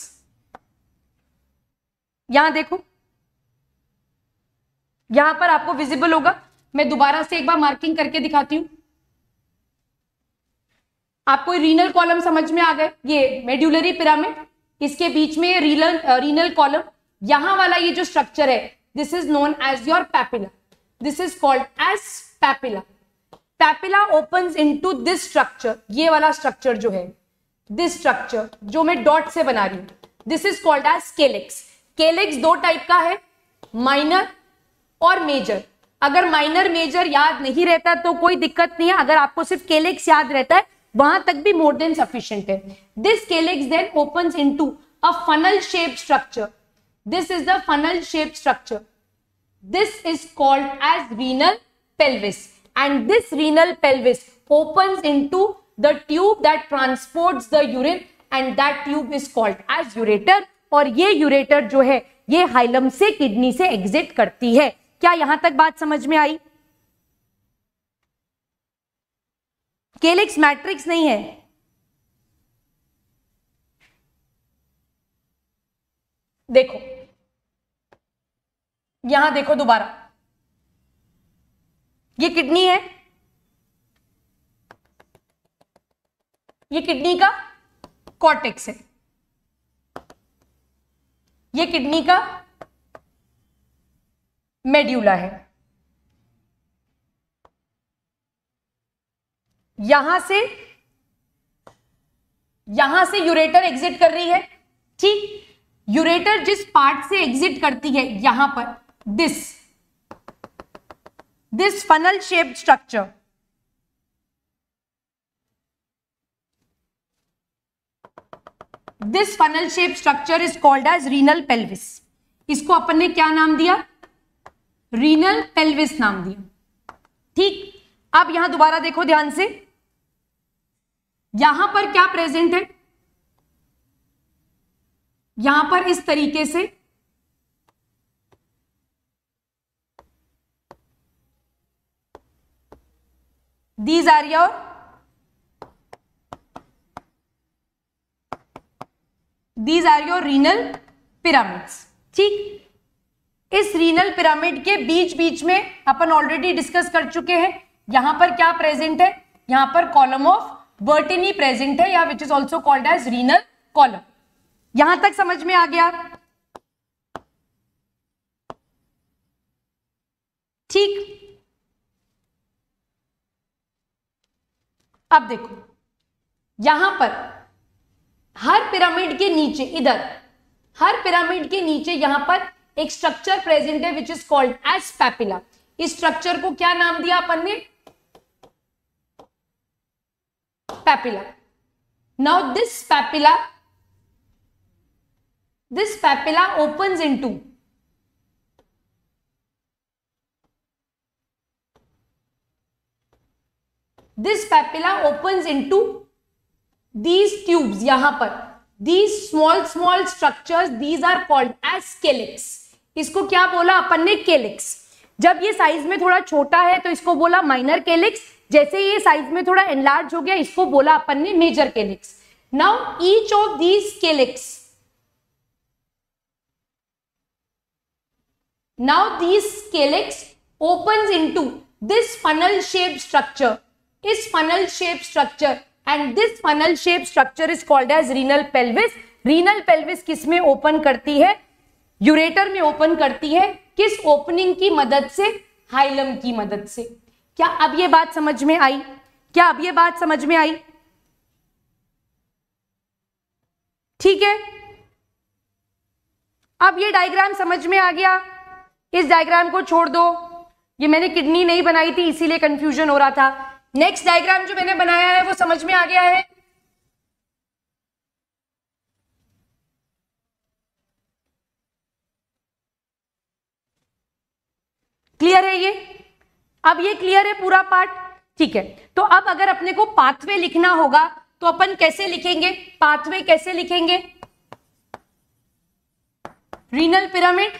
यहां देखो यहां पर आपको विजिबल होगा मैं दोबारा से एक बार मार्किंग करके दिखाती हूं आपको रीनल कॉलम समझ में आ गए ये मेड्यूलरी पिरामिड इसके बीच में रीनल रीनल कॉलम यहां वाला ये जो स्ट्रक्चर है this is known as your papilla this is called as papilla papilla open to this structure ये वाला स्ट्रक्चर जो है दिस स्ट्रक्चर जो मैं डॉट से बना रही हूं this is called as calyx calyx दो टाइप का है माइनर और मेजर अगर माइनर मेजर याद नहीं रहता तो कोई दिक्कत नहीं है अगर आपको सिर्फ केलेक्स याद रहता है वहां तक भी मोर देन सफिशियंट है this calyx then open in to a funnel shape structure this is the funnel shape structure this is called as renal pelvis and this renal pelvis open in to the tube that transport the urine and that tube is called as ureter और ये ureter जो है ये hilum से kidney से exit करती है क्या यहां तक बात समझ में आई केलिक्स मैट्रिक्स नहीं है देखो यहां देखो दोबारा ये किडनी है ये किडनी का कॉर्टेक्स है ये किडनी का मेड्यूला है यहां से यहां से यूरेटर एग्जिट कर रही है ठीक यूरेटर जिस पार्ट से एग्जिट करती है यहां पर this this funnel shape structure this funnel shape structure is called as renal pelvis इसको अपन ने क्या नाम दिया रीनल पेल्विस नाम दिया ठीक अब यहां दोबारा देखो ध्यान से यहां पर क्या प्रेजेंट है यहां पर इस तरीके से these are your these are your renal pyramids ठीक इस रीनल पिरामिड के बीच बीच में अपन ऑलरेडी डिस्कस कर चुके हैं यहां पर क्या प्रेजेंट है यहां पर कॉलम ऑफ वर्टिनी प्रेजेंट है या which is also called as renal column यहां तक समझ में आ गया ठीक अब देखो यहां पर हर पिरामिड के नीचे इधर हर पिरामिड के नीचे यहां पर एक स्ट्रक्चर प्रेजेंट है which is called as papilla इस स्ट्रक्चर को क्या नाम दिया अपन ने papilla now this papilla this papilla opens into this papilla opens into these tubes yahan par these small small structures these are called as calyx isko kya bola apan ne calyx जब ये size में थोड़ा छोटा है तो इसको बोला minor केलिक्स जैसे ये साइज में थोड़ा एनलार्ज हो गया इसको बोला अपन ने major calyx now each of these calyx now these calyx open into this funnel shape structure इस funnel shape structure and this funnel shape structure is called as renal pelvis renal pelvis किस में open करती है ureter में open करती है किस opening की मदद से हाइलम की मदद से क्या अब ये बात समझ में आई क्या अब ये बात समझ में आई ठीक है अब ये डायग्राम समझ में आ गया इस डायग्राम को छोड़ दो ये मैंने किडनी नहीं बनाई थी इसीलिए कंफ्यूजन हो रहा था नेक्स्ट डायग्राम जो मैंने बनाया है वो समझ में आ गया है क्लियर है ये अब ये क्लियर है पूरा पार्ट ठीक है तो अब अगर अपने को पाथवे लिखना होगा तो अपन कैसे लिखेंगे पाथवे कैसे लिखेंगे रीनल पिरामिड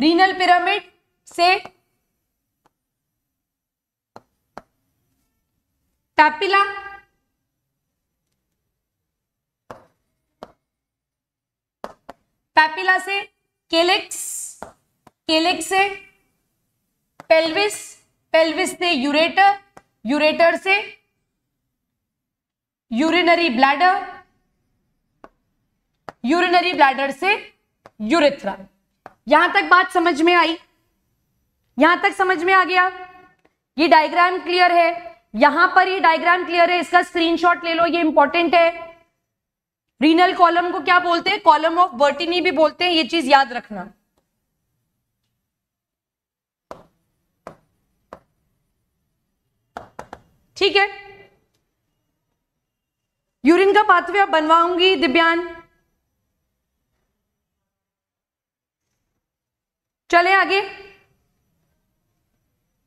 रीनल पिरामिड से पैपिला पैपिला से केलेक्स केलेक्स से पेल्विस पेल्विस से यूरेटर यूरेटर से यूरिनरी ब्लैडर यूरिनरी ब्लैडर से यूरेथ्रा यहां तक बात समझ में आई यहां तक समझ में आ गया ये डायग्राम क्लियर है यहां पर ये डायग्राम क्लियर है इसका स्क्रीनशॉट ले लो ये इंपॉर्टेंट है रीनल कॉलम को क्या बोलते हैं कॉलम ऑफ वर्टिनी भी बोलते हैं ये चीज याद रखना ठीक है यूरिन का पाथवे अब बनवाऊंगी दिव्यान चले आगे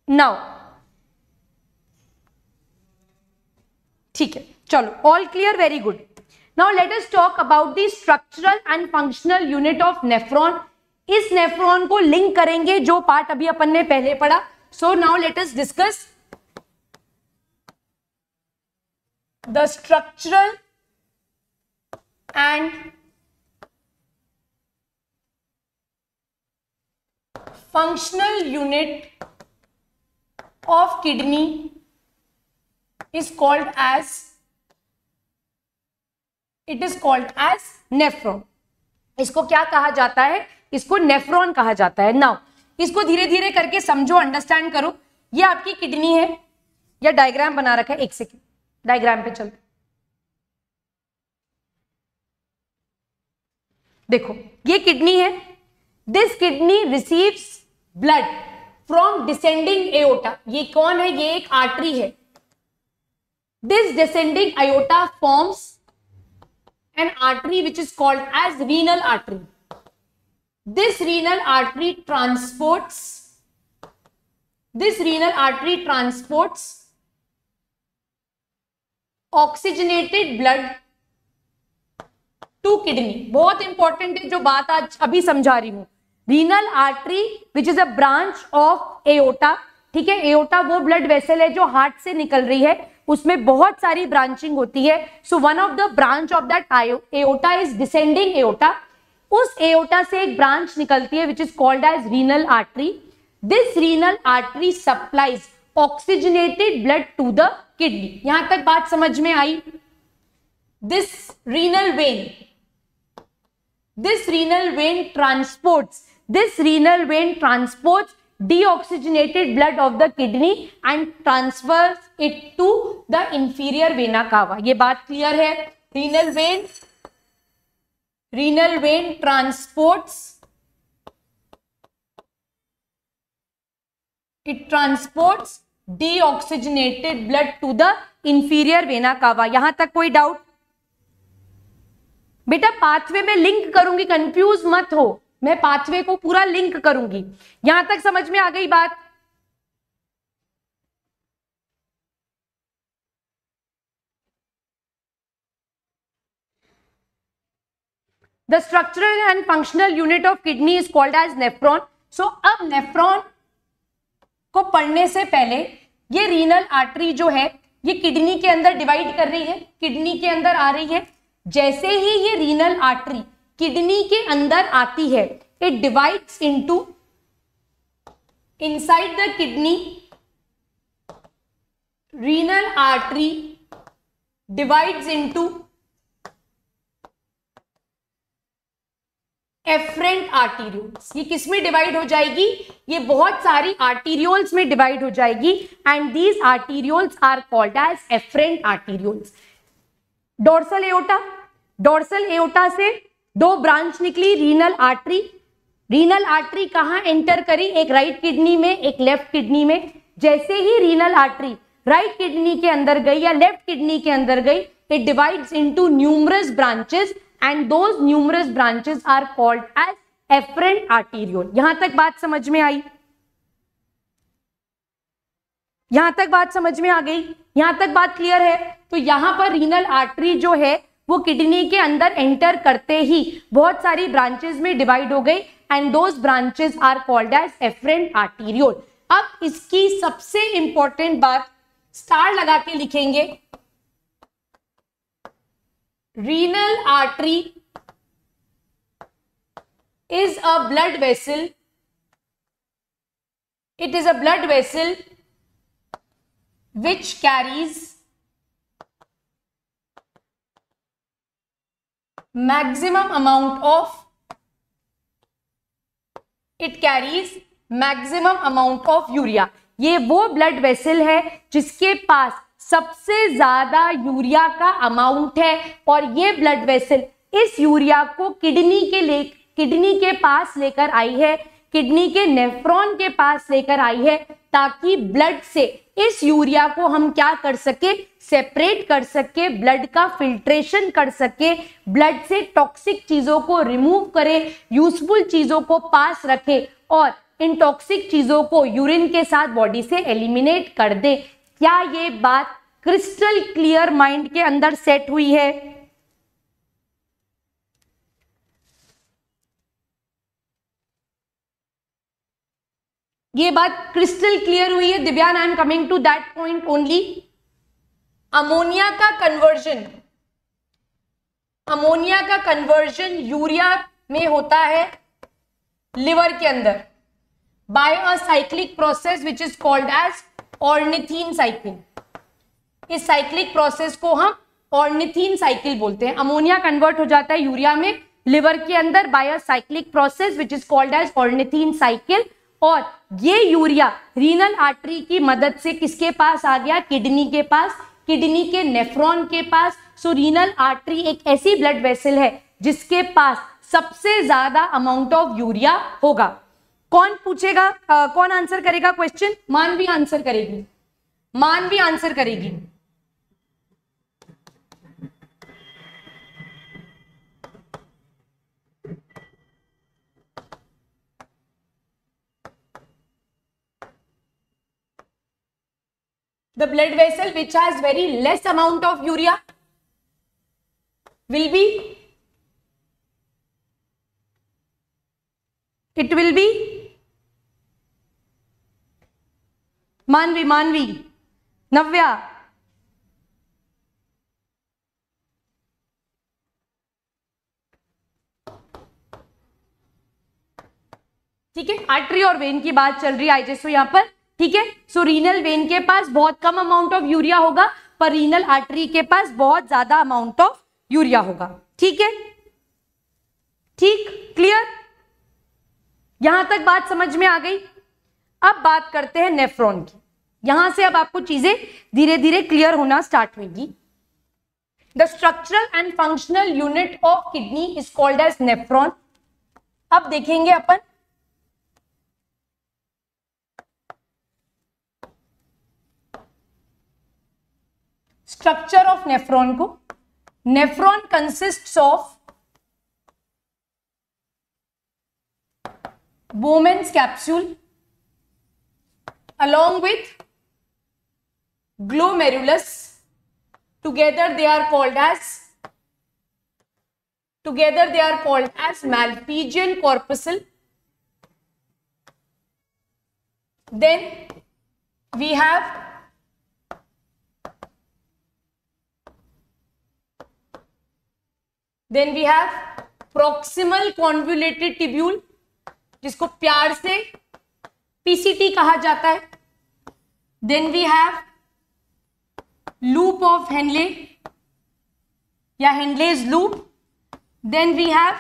नाउ ठीक है चलो all clear very good now let us talk about the structural and functional unit of nephron इस नेफ्रॉन को लिंक करेंगे जो पार्ट अभी अपन ने पहले पढ़ा so now let us discuss the structural and functional unit of kidney is called as it is called as nephron इसको क्या कहा जाता है इसको नेफ्रॉन कहा जाता है नाउ इसको धीरे धीरे करके समझो अंडरस्टैंड करो ये आपकी किडनी है या डायग्राम बना रखा है एक सेकेंड डायग्राम पे चलते देखो ये किडनी है this kidney receives blood from descending aorta ये कौन है ये एक आर्टरी है this descending aorta forms an artery which is called as renal artery this renal artery transports this renal artery transports oxygenated blood to kidney बहुत important है जो बात आज अभी समझा रही हूं renal artery which is a branch of aorta ठीक है एओटा वो ब्लड वेसल है जो हार्ट से निकल रही है उसमें बहुत सारी ब्रांचिंग होती है so one of the branch of that aorta is descending aorta उस एओटा से एक ब्रांच निकलती है which is called as renal artery this renal artery supplies oxygenated blood to the kidney यहां तक बात समझ में आई this renal vein this renal vein transports this renal vein transports deoxygenated blood of the kidney and transfers it to the inferior vena cava ये बात clear है renal vein renal vein transports it transports deoxygenated blood to the inferior vena cava यहां तक कोई doubt बेटा pathway में link करूंगी confuse मत हो मैं पाथवे को पूरा लिंक करूंगी यहां तक समझ में आ गई बात the structural and functional unit of kidney is called as nephron so अब नेफ्रॉन को पढ़ने से पहले ये रीनल आर्टरी जो है ये किडनी के अंदर डिवाइड कर रही है किडनी के अंदर आ रही है जैसे ही ये रीनल आर्टरी किडनी के अंदर आती है it divides into inside the kidney renal artery divides into afferent arterioles ये किसमें डिवाइड हो जाएगी ये बहुत सारी आर्टीरियोल्स में डिवाइड हो जाएगी and these arterioles are called as afferent arterioles dorsal aorta dorsal aorta से दो ब्रांच निकली रीनल आर्टरी रीनल आर्टरी कहाँ एंटर करी एक राइट right किडनी में एक लेफ्ट किडनी में जैसे ही रीनल आर्टरी राइट किडनी के अंदर गई या लेफ्ट किडनी के अंदर गई it divides into numerous branches and those numerous branches are called as afferent arteriole यहां तक बात समझ में आई यहां तक बात समझ में आ गई यहां तक बात क्लियर है तो यहां पर रीनल आर्टरी जो है वो किडनी के अंदर एंटर करते ही बहुत सारी ब्रांचेस में डिवाइड हो गई and those branches are called as afferent arteriole अब इसकी सबसे इंपॉर्टेंट बात स्टार लगा के लिखेंगे renal artery is a blood vessel it is a blood vessel which carries maximum amount of it carries maximum amount of urea ये वो blood vessel है जिसके पास सबसे ज्यादा यूरिया का अमाउंट है और ये ब्लड वेसल इस यूरिया को किडनी के ले किडनी के पास लेकर आई है किडनी के नेफ्रॉन के पास लेकर आई है ताकि ब्लड से इस यूरिया को हम क्या कर सके सेपरेट कर सके ब्लड का फिल्ट्रेशन कर सके ब्लड से टॉक्सिक चीजों को रिमूव करे यूजफुल चीजों को पास रखे और इन टॉक्सिक चीजों को यूरिन के साथ बॉडी से एलिमिनेट कर दे क्या ये बात क्रिस्टल क्लियर माइंड के अंदर सेट हुई है ये बात क्रिस्टल क्लियर हुई है Divyan I am coming to that point only ammonia का कन्वर्जन अमोनिया का कन्वर्जन यूरिया में होता है लिवर के अंदर by a cyclic process which is called as ornithine cycling इस साइक्लिक प्रोसेस को हम ऑर्निथीन साइकिल बोलते हैं अमोनिया कन्वर्ट हो जाता है यूरिया में लिवर के अंदर by cyclic process which is called as ornithine cycle और ये यूरिया रीनल आर्टरी की मदद से किसके पास आ गया किडनी के पास किडनी के नेफ्रॉन के पास सो रीनल आर्टरी एक ऐसी ब्लड वेसल है जिसके पास सबसे ज्यादा अमाउंट ऑफ यूरिया होगा कौन पूछेगा uh, कौन आंसर करेगा क्वेश्चन मान भी आंसर करेगी मानवी आंसर करेगी the blood vessel which has very less amount of urea will be it will be manvi manvi navya ठीक है आर्टरी और वेन की बात चल रही है आई जैसो यहां पर ठीक है सो रीनल वेन के पास बहुत कम अमाउंट ऑफ यूरिया होगा पर रीनल आर्टरी के पास बहुत ज्यादा अमाउंट ऑफ यूरिया होगा ठीक है ठीक क्लियर यहां तक बात समझ में आ गई अब बात करते हैं नेफ्रॉन की यहां से अब आपको चीजें धीरे धीरे क्लियर होना स्टार्ट होगी the structural and functional unit of kidney is called as nephron अब देखेंगे अपन Structure of nephron. को nephron consists of bowman's capsule along with glomerulus together they are called as together they are called as malpighian corpuscle then we have then we have proximal convoluted tubule जिसको प्यार से PCT कहा जाता है then we have loop of Henle या Henle's loop then we have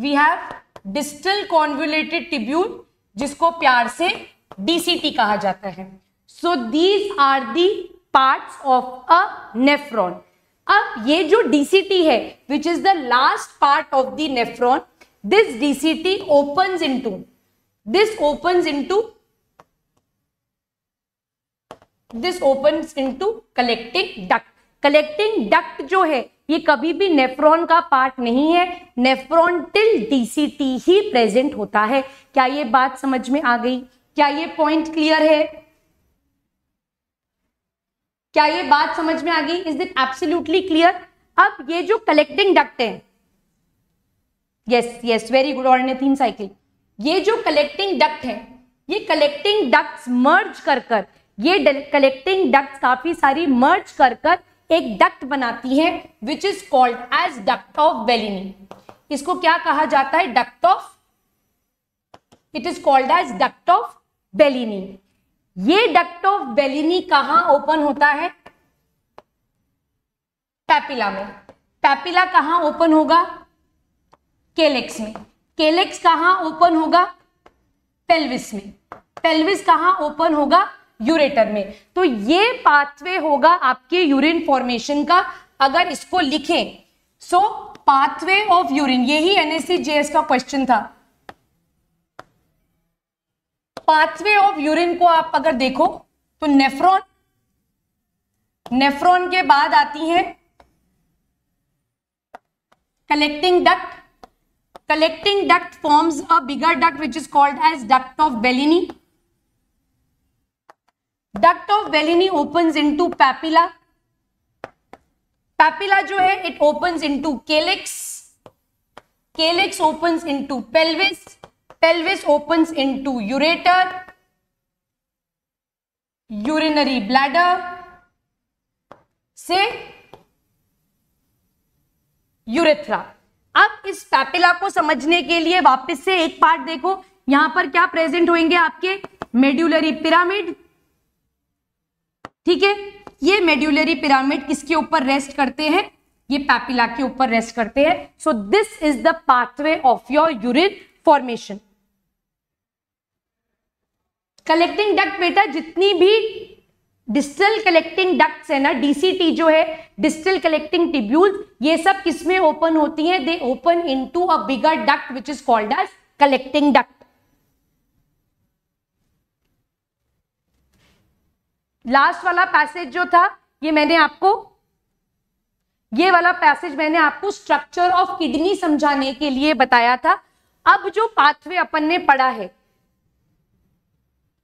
we have distal convoluted tubule जिसको प्यार से डीसीटी कहा जाता है so these are the parts of a nephron अब ये जो डीसीटी है which is the last part of the nephron this DCT this open in to this open in into collecting duct collecting duct जो है ये कभी भी nephron का पार्ट नहीं है नेफ्रॉन टिल डीसीटी ही प्रेजेंट होता है क्या ये बात समझ में आ गई क्या ये पॉइंट क्लियर है क्या ये बात समझ में आ गई इज दिट एब्सोल्यूटली क्लियर अब ये जो कलेक्टिंग डक्ट है यस यस वेरी गुड तीन साइकिल ये जो कलेक्टिंग डक्ट है ये कलेक्टिंग डक्ट्स मर्ज कर कर ये कलेक्टिंग डक्ट काफी सारी मर्ज कर कर एक डक्ट बनाती है which is called as duct of Bellini इसको क्या कहा जाता है duct of it is called as duct of Bellini ये डक्ट ऑफ बेलिनी कहां ओपन होता है पैपिला में पैपिला कहां ओपन होगा केलेक्स में केलेक्स कहां ओपन होगा पेल्विस में पेल्विस कहां ओपन होगा यूरेटर में तो ये पाथवे होगा आपके यूरिन फॉर्मेशन का अगर इसको लिखें सो पाथवे ऑफ यूरिन यही जेएस का क्वेश्चन था पाथवे ऑफ यूरिन को आप अगर देखो तो नेफ्रॉन नेफ्रॉन के बाद आती है collecting duct collecting duct forms a bigger duct which is called as duct of Bellini duct of Bellini opens into papilla papilla जो है it opens into calyx calyx opens into pelvis pelvis opens into ureter, urinary bladder, से urethra अब इस papilla को समझने के लिए वापस से एक पार्ट देखो यहां पर क्या प्रेजेंट होंगे आपके मेड्यूलरी पिरामिड ठीक है ये मेड्यूलरी पिरामिड किसके ऊपर रेस्ट करते हैं ये पैपिला के ऊपर रेस्ट करते हैं so this is the pathway of your urine formation collecting duct बेटा जितनी भी डिस्टल कलेक्टिंग डक्ट्स है ना डीसीटी जो है डिस्टल कलेक्टिंग टिब्यूल ये सब किसमें ओपन होती है they open into a bigger duct which is called as collecting duct last वाला पैसेज जो था ये मैंने आपको ये वाला पैसेज मैंने आपको स्ट्रक्चर ऑफ किडनी समझाने के लिए बताया था अब जो पाथवे अपन ने पढ़ा है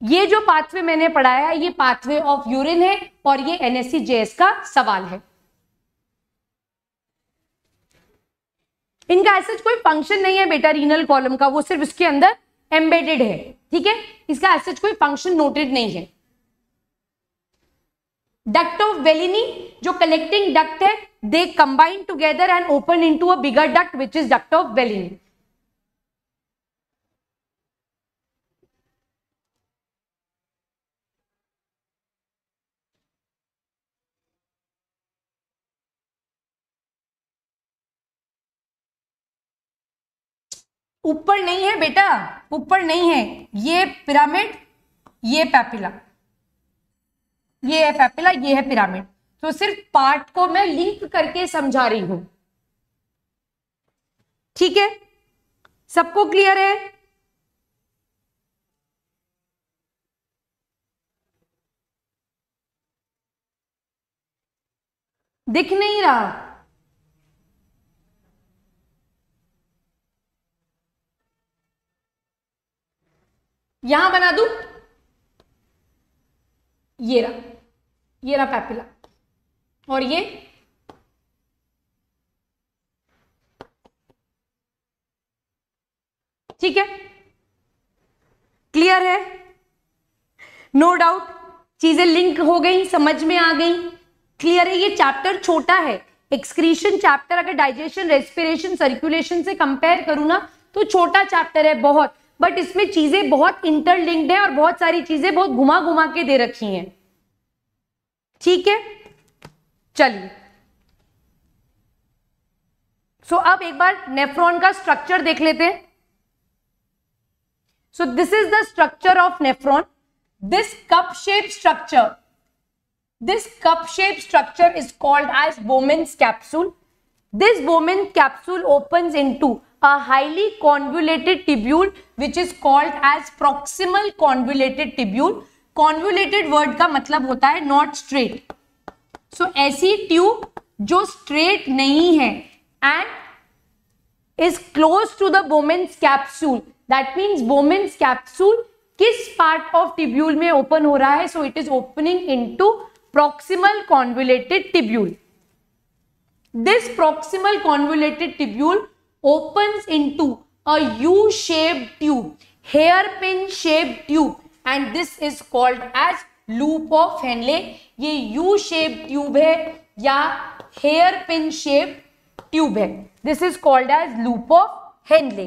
ये जो पाथवे मैंने पढ़ाया ये पाथवे ऑफ यूरिन है और ये एनएससी जेएस का सवाल है इनका ऐसे कोई फंक्शन नहीं है बेटा रीनल कॉलम का वो सिर्फ इसके अंदर एम्बेडेड है ठीक है इसका एसेज कोई फंक्शन नोटेड नहीं है डक्ट ऑफ वेलिनी जो कलेक्टिंग डक्ट है they combine together and open in into अगर duct which is duct of Bellini ऊपर नहीं है बेटा ऊपर नहीं है ये पिरामिड ये पैपिला ये है पैपिला ये है पिरामिड तो सिर्फ पार्ट को मैं लिंक करके समझा रही हूं ठीक है सबको क्लियर है दिख नहीं रहा यहां बना दू ये रहा ये रहा पैपिला और ये ठीक है क्लियर है नो डाउट चीजें लिंक हो गई समझ में आ गई क्लियर है ये चैप्टर छोटा है एक्सक्रीशन चैप्टर अगर डाइजेशन रेस्पिरेशन सर्कुलेशन से कंपेयर करूं ना तो छोटा चैप्टर है बहुत बट इसमें चीजें बहुत इंटरलिंक्ड है और बहुत सारी चीजें बहुत घुमा घुमा के दे रखी हैं ठीक है चलिए सो so, अब एक बार नेफ्रॉन का स्ट्रक्चर देख लेते हैं so this is the structure of nephron this cup shape structure this cup shape structure is called as Bowman's capsule This Bowman capsule opens into a highly convoluted tubule which is called as proximal convoluted tubule. Convoluted word का मतलब होता है not straight. So ऐसी tube जो straight नहीं है and is close to the Bowman's capsule. That means Bowman's capsule किस part of tubule में ओपन हो रहा है so it is opening into proximal convoluted tubule This proximal convoluted tubule opens into a U-shaped tube, hairpin shaped tube and this is called as loop of Henle. ये U shaped tube है या hairpin shaped tube है. This is called as loop of Henle.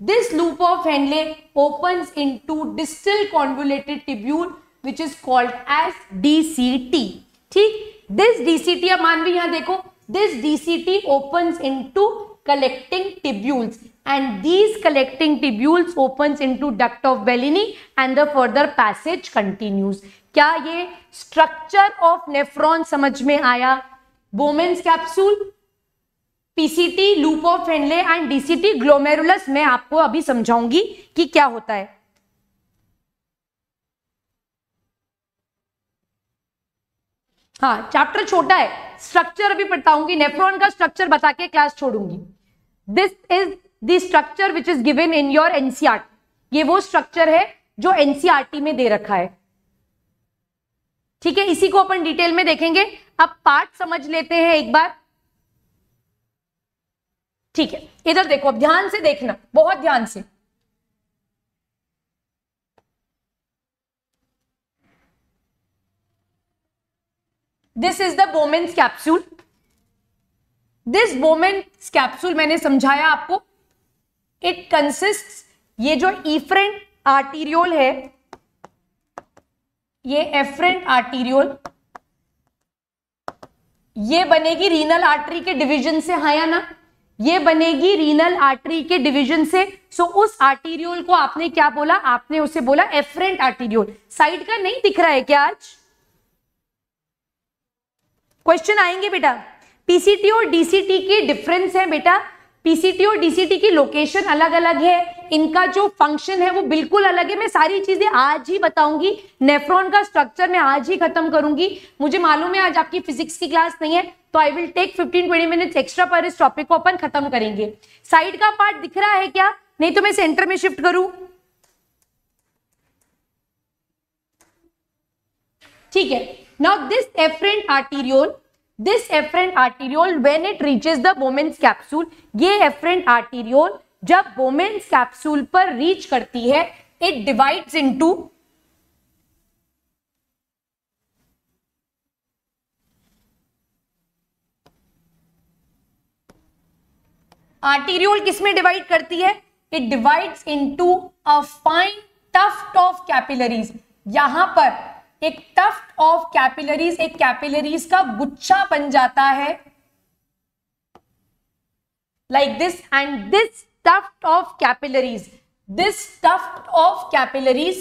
This loop of Henle opens into distal convoluted tubule which is called as DCT. ठीक? This DCT अब मानवी यहाँ देखो This DCT opens into collecting tubules and these collecting tubules opens into duct of Bellini and the further passage continues. क्या ये structure of nephron समझ में आया Bowman's capsule PCT loop of Henle and DCT glomerulus मैं आपको अभी समझाऊंगी कि क्या होता है हाँ चैप्टर छोटा है स्ट्रक्चर भी बताऊंगी नेफ्रॉन का स्ट्रक्चर बता के क्लास छोड़ूंगी this is the structure which is given in your NCERT ये वो स्ट्रक्चर है जो एनसीआरटी e में दे रखा है ठीक है इसी को अपन डिटेल में देखेंगे अब पार्ट समझ लेते हैं एक बार ठीक है इधर देखो अब ध्यान से देखना बहुत ध्यान से this is the Bowman's capsule this Bowman's capsule मैंने समझाया आपको इट कंसिस्ट ये जो इफ्रेंट आर्टीरियोल है ये एफ्रेंट आर्टीरियोल ये बनेगी रीनल आर्टरी के डिवीजन से हाँ या ना ये बनेगी रीनल आर्टरी के डिवीजन से सो so, उस आर्टीरियोल को आपने क्या बोला आपने उसे बोला एफरेंट आर्टीरियोल साइड का नहीं दिख रहा है क्या आज क्वेश्चन आएंगे बेटा पीसीटी और डीसीटी की डिफरेंस है बेटा पीसीटी और डीसीटी की लोकेशन अलग अलग है इनका जो फंक्शन है वो बिल्कुल अलग है मैं सारी चीजें आज ही बताऊंगी नेफ्रॉन का स्ट्रक्चर मैं आज ही खत्म करूंगी मुझे मालूम है आज आपकी फिजिक्स की क्लास नहीं है तो I will take 15-20 minutes extra पर इस टॉपिक को अपन खत्म करेंगे साइड का पार्ट दिख रहा है क्या नहीं तो मैं सेंटर में शिफ्ट करूं ठीक है Now this efferent arteriole, this efferent arteriole when it reaches the Bowman's capsule, ये efferent arteriole जब Bowman's capsule पर reach करती है, it divides into आर्टीरियोल किसमें डिवाइड करती है it divides into a fine tuft of capillaries यहां पर एक टफ्ट ऑफ कैपिलरीज एक कैपिलरीज का गुच्छा बन जाता है like this and this tuft of capillaries this tuft of capillaries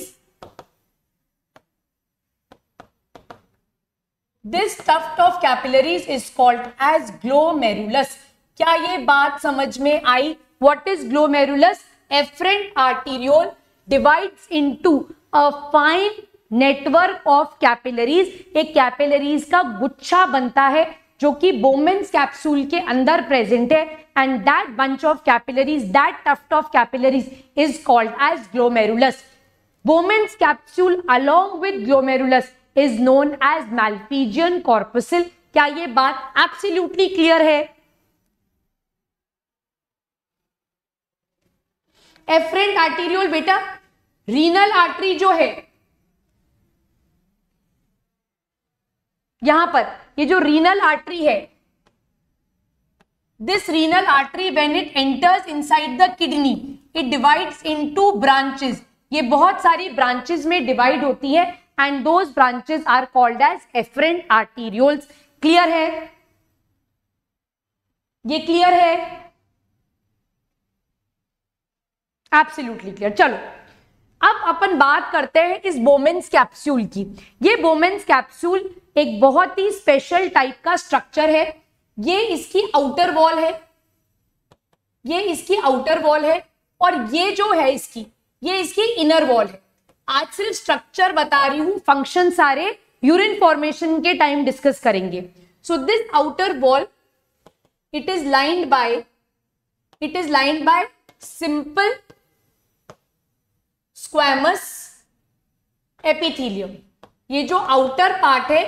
this tuft of capillaries is called as glomerulus क्या ये बात समझ में आई what is glomerulus afferent arteriole divides to a fine network of capillaries एक capillaries का गुच्छा बनता है जो कि बोमेन्स कैप्सूल के अंदर प्रेजेंट है and that bunch of capillaries that tuft of capillaries is called as glomerulus Bowman's capsule along with glomerulus is known as Malpighian corpuscle क्या ये बात एब्सोल्युटली क्लियर है एफरेंट आर्टीरियोल बेटा रीनल आर्टरी जो है यहां पर ये जो रीनल आर्टरी है this renal artery when it enters inside the kidney it divide into branches ये बहुत सारी ब्रांचेस में डिवाइड होती है and those branches are called as afferent arteriole clear है ये क्लियर है एब्सोल्युटली क्लियर चलो अब अपन बात करते हैं इस बोमेन्स कैप्सूल की ये बोमेन्स कैप्सूल एक बहुत ही स्पेशल टाइप का स्ट्रक्चर है ये इसकी आउटर वॉल है ये इसकी आउटर वॉल है और ये जो है इसकी ये इसकी इनर वॉल है आज सिर्फ स्ट्रक्चर बता रही हूं फंक्शन सारे यूरिन फॉर्मेशन के टाइम डिस्कस करेंगे so this outer wall it is lined by it is lined by simple squamous epithelium ये जो आउटर पार्ट है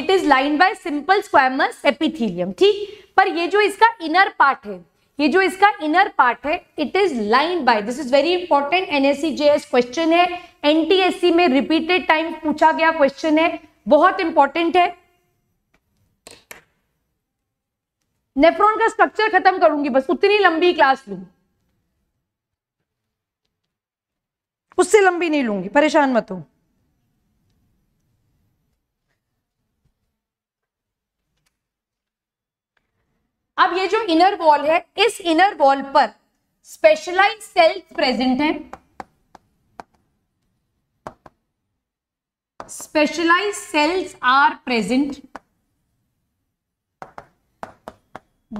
it is line by simple squamous epithelium ठीक पर ये जो इसका इनर पार्ट है ये जो इसका इनर पार्ट है it is line by this is very important NSC JS question है एनटीएससी में रिपीटेड टाइम पूछा गया क्वेश्चन है बहुत इंपॉर्टेंट है नेफ्रॉन का स्ट्रक्चर खत्म करूंगी बस उतनी लंबी क्लास लूंगी उससे लंबी नहीं लूंगी परेशान मत हो अब ये जो इनर वॉल है इस इनर वॉल पर स्पेशलाइज सेल्स प्रेजेंट हैं specialize cells are present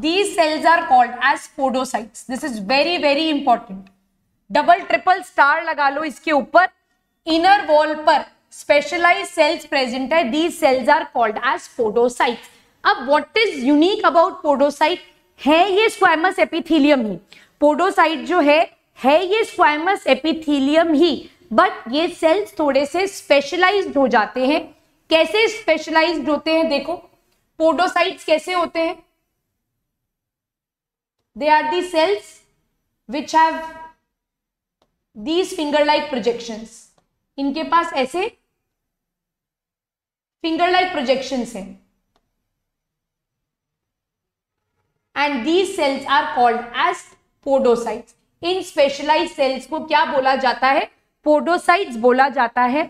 these cells are called as podocytes this is very very important double triple star लगा लो इसके ऊपर इनर वॉल पर स्पेशलाइज सेल्स प्रेजेंट है these cells are called as podocyte अब what is unique about podocyte है ये squamous epithelium ही podocyte जो है है ये स्क्वायमस एपिथीलियम ही बट ये सेल्स थोड़े से स्पेशलाइज्ड हो जाते हैं कैसे स्पेशलाइज्ड होते हैं देखो पोडोसाइट्स कैसे होते हैं they are the cells which have these finger like projection इनके पास ऐसे फिंगर लाइक प्रोजेक्शन हैं and these cells are called as podocytes इन स्पेशलाइज सेल्स को क्या बोला जाता है पोडोसाइट्स बोला जाता है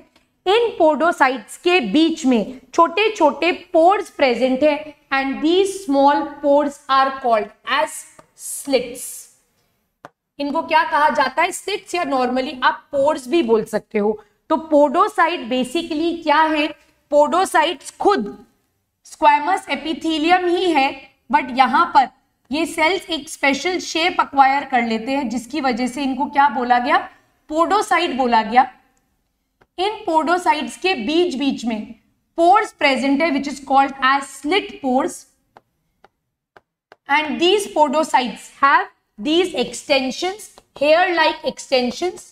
इन पोडोसाइट्स के बीच में छोटे छोटे पोर्स प्रेजेंट है and these small pores are called as slits इनको क्या कहा जाता है सिट्स या नॉर्मली आप पोर्स भी बोल सकते हो तो पोडोसाइट बेसिकली क्या है पोडोसाइट्स खुद स्क्वायमस एपिथीलियम ही है बट यहां पर ये सेल्स एक स्पेशल शेप अक्वायर कर लेते हैं जिसकी वजह से इनको क्या बोला गया पोडोसाइट बोला गया इन पोडोसाइट्स के बीच बीच में पोर्स प्रेजेंट है which is called as slit pores and these podocytes have these extensions, hair like extensions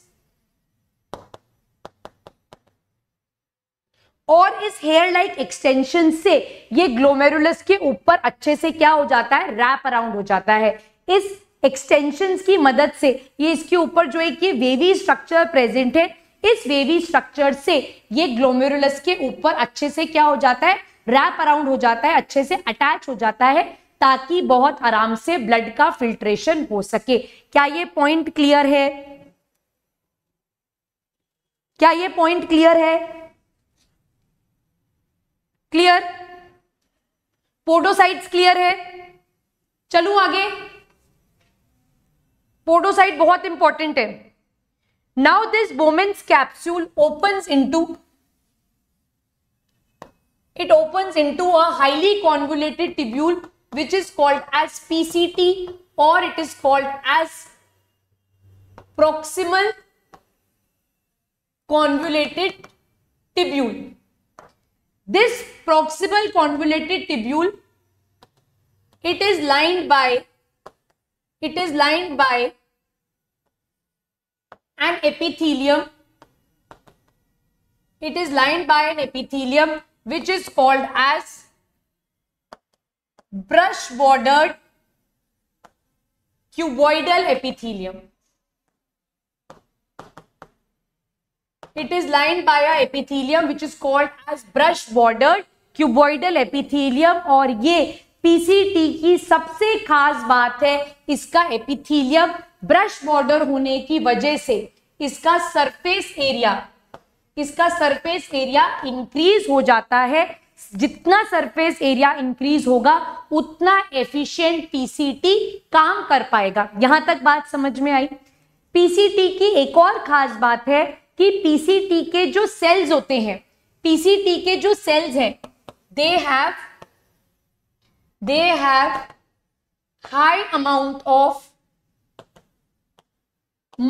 और इस हेयर लाइक एक्सटेंशन से ये ग्लोमेरुलस के ऊपर अच्छे से क्या हो जाता है रैप अराउंड हो जाता है इस एक्सटेंशन की मदद से ये इसके ऊपर जो एक ये वेवी स्ट्रक्चर प्रेजेंट है इस वेवी स्ट्रक्चर से ये ग्लोमेरुलस के ऊपर अच्छे से क्या हो जाता है रैप अराउंड हो जाता है अच्छे से अटैच हो जाता है ताकि बहुत आराम से ब्लड का फिल्ट्रेशन हो सके क्या ये पॉइंट क्लियर है क्या ये पॉइंट क्लियर है क्लियर पोडोसाइट्स क्लियर है चलू आगे पोडोसाइट बहुत इंपॉर्टेंट है now this Bowman's capsule opens into it opens into a highly convoluted tubule which is called as PCT or it is called as proximal convoluted tibule. This proximal convoluted tibule, it is lined by, it is lined by an epithelium. It is lined by an epithelium which is called as brush bordered cuboidal epithelium it is line by epithelium which is called as brush bordered cuboidal epithelium और ये PCT की सबसे खास बात है इसका epithelium brush border होने की वजह से इसका सरफेस एरिया इसका सरफेस एरिया इंक्रीज हो जाता है जितना सरफेस एरिया इंक्रीज होगा उतना एफिशिएंट पीसीटी काम कर पाएगा यहां तक बात समझ में आई पीसीटी की एक और खास बात है कि पीसीटी के जो सेल्स होते हैं पीसीटी के जो सेल्स हैं they have they have high amount of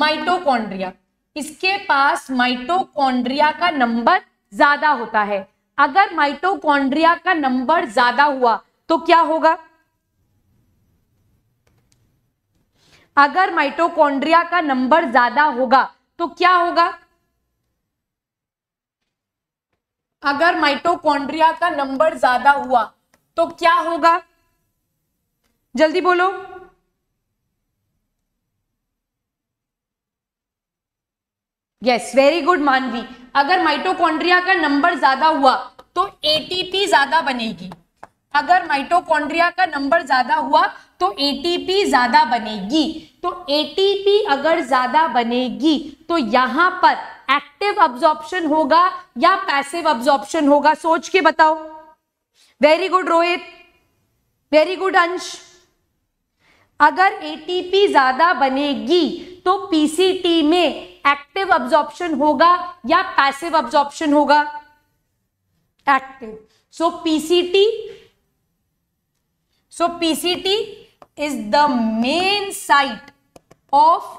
mitochondria इसके पास माइटोकॉन्ड्रिया का नंबर ज्यादा होता है अगर माइटोकॉन्ड्रिया का नंबर ज्यादा हुआ तो क्या होगा अगर माइटोकॉन्ड्रिया का नंबर ज्यादा होगा तो क्या होगा अगर माइटोकॉन्ड्रिया का नंबर ज्यादा हुआ तो क्या होगा जल्दी बोलो यस वेरी गुड मानवी अगर माइटोकॉन्ड्रिया का नंबर ज्यादा हुआ तो एटीपी ज्यादा बनेगी अगर माइटोकॉन्ड्रिया का नंबर ज्यादा हुआ तो एटीपी ज्यादा बनेगी तो एटीपी अगर ज्यादा बनेगी तो यहां पर एक्टिव ऑब्जॉर्प्शन होगा या पैसिव ऑब्जॉर्प्शन होगा सोच के बताओ very good Rohit very good Ansh अगर एटीपी ज्यादा बनेगी तो पीसीटी में एक्टिव ऑब्जॉर्प्शन होगा या पैसिव ऑब्जॉर्प्शन होगा active so PCT so PCT is the main site of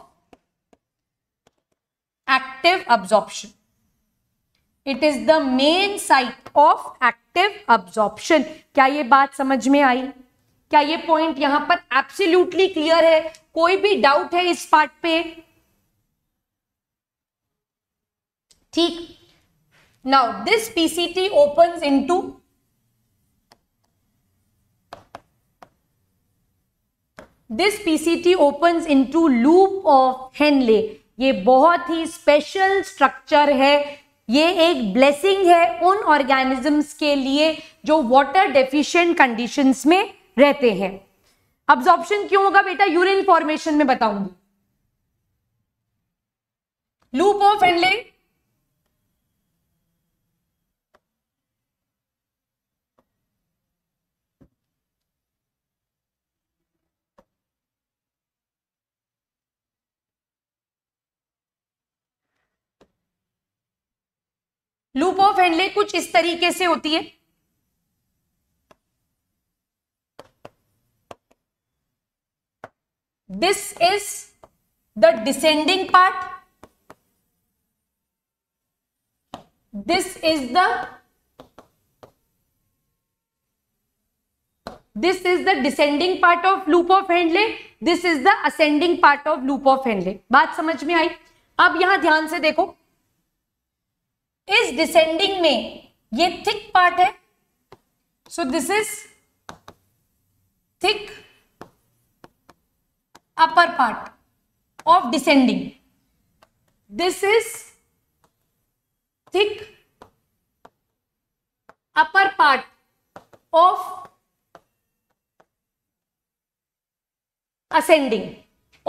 active absorption. It is the main site of active absorption क्या ये बात समझ में आई क्या ये पॉइंट यहां पर एब्सोल्यूटली क्लियर है कोई भी डाउट है इस पार्ट पे ठीक now this PCT opens into this PCT opens into loop of Henle ये बहुत ही स्पेशल स्ट्रक्चर है ये एक ब्लेसिंग है उन ऑर्गेनिजम्स के लिए जो वाटर डेफिशिएंट कंडीशंस में रहते हैं अब्जॉर्प्शन क्यों होगा बेटा यूरिन फॉर्मेशन में बताऊंगी loop of Henle loop of Henle कुछ इस तरीके से होती है this is the descending part this is the this is the descending part of loop of Henle this is the ascending part of loop of Henle बात समझ में आई अब यहां ध्यान से देखो इस डिसेंडिंग में ये थिक पार्ट है so this is thick upper part of descending this is thick upper part of ascending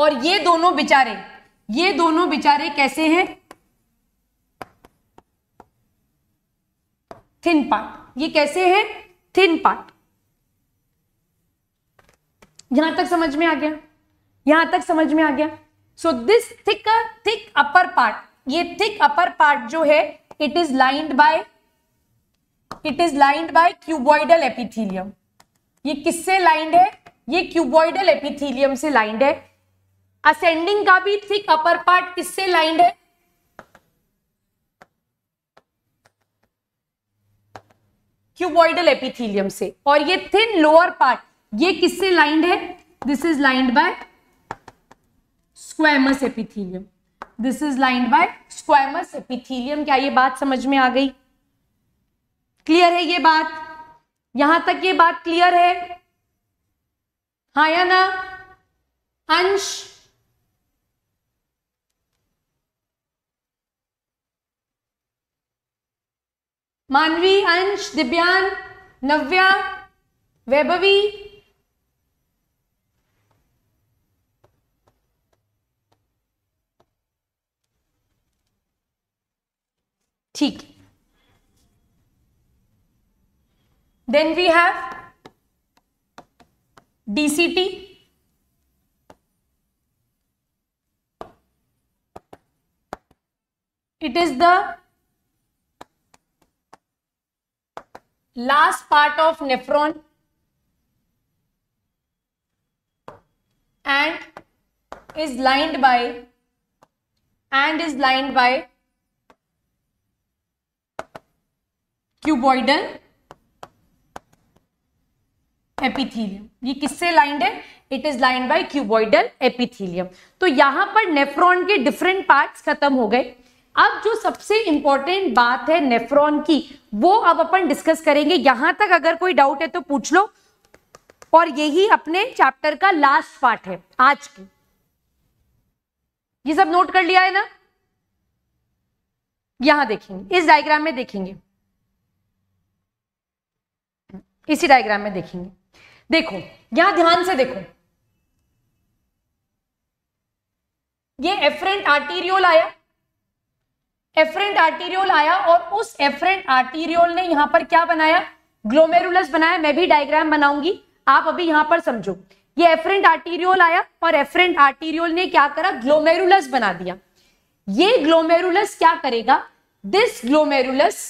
और ये दोनों बेचारे ये दोनों बेचारे कैसे हैं थिन पार्ट ये कैसे है थिन पार्ट यहां तक समझ में आ गया यहां तक समझ में आ गया so this thick thick upper part ये थिक अपर पार्ट जो है it is lined by it is lined by cuboidal epithelium ये किससे लाइंड है ये क्यूबॉइडल एपिथीलियम से लाइंड है असेंडिंग का भी थिक अपर पार्ट किससे लाइंड है क्यूबॉइडल एपिथीलियम से और ये थिन लोअर पार्ट ये किससे लाइंड है this is lined by squamous epithelium this is lined by squamous epithelium क्या ये बात समझ में आ गई क्लियर है ये बात यहां तक ये बात क्लियर है हाँ या ना अंश मानवी अंश दिव्यान नव्या वैभवी ठीक then we have DCT it is the last part of nephron and is lined by and is lined by cuboidal epithelium ये किससे लाइंड है it is lined by cuboidal epithelium तो यहां पर नेफ्रॉन के डिफरेंट पार्ट्स खत्म हो गए अब जो सबसे इंपॉर्टेंट बात है नेफ्रॉन की वो अब अपन डिस्कस करेंगे यहां तक अगर कोई डाउट है तो पूछ लो और यही अपने चैप्टर का लास्ट पार्ट है आज की ये सब नोट कर लिया है ना यहां देखेंगे इस डायग्राम में देखेंगे इसी डायग्राम में देखेंगे देखो यहां ध्यान से देखो ये एफरेंट आर्टीरियोल आया एफरेंट आर्टीरियोल आया और उस एफरेंट आर्टीरियोल ने यहां पर क्या बनाया ग्लोमेरुलस बनाया मैं भी डायग्राम बनाऊंगी आप अभी यहां पर समझो ये एफरेंट आर्टीरियोल आया और एफरेंट आर्टीरियोल ने क्या करा ग्लोमेरुलस बना दिया ये ग्लोमेरुलस क्या करेगा this glomerulus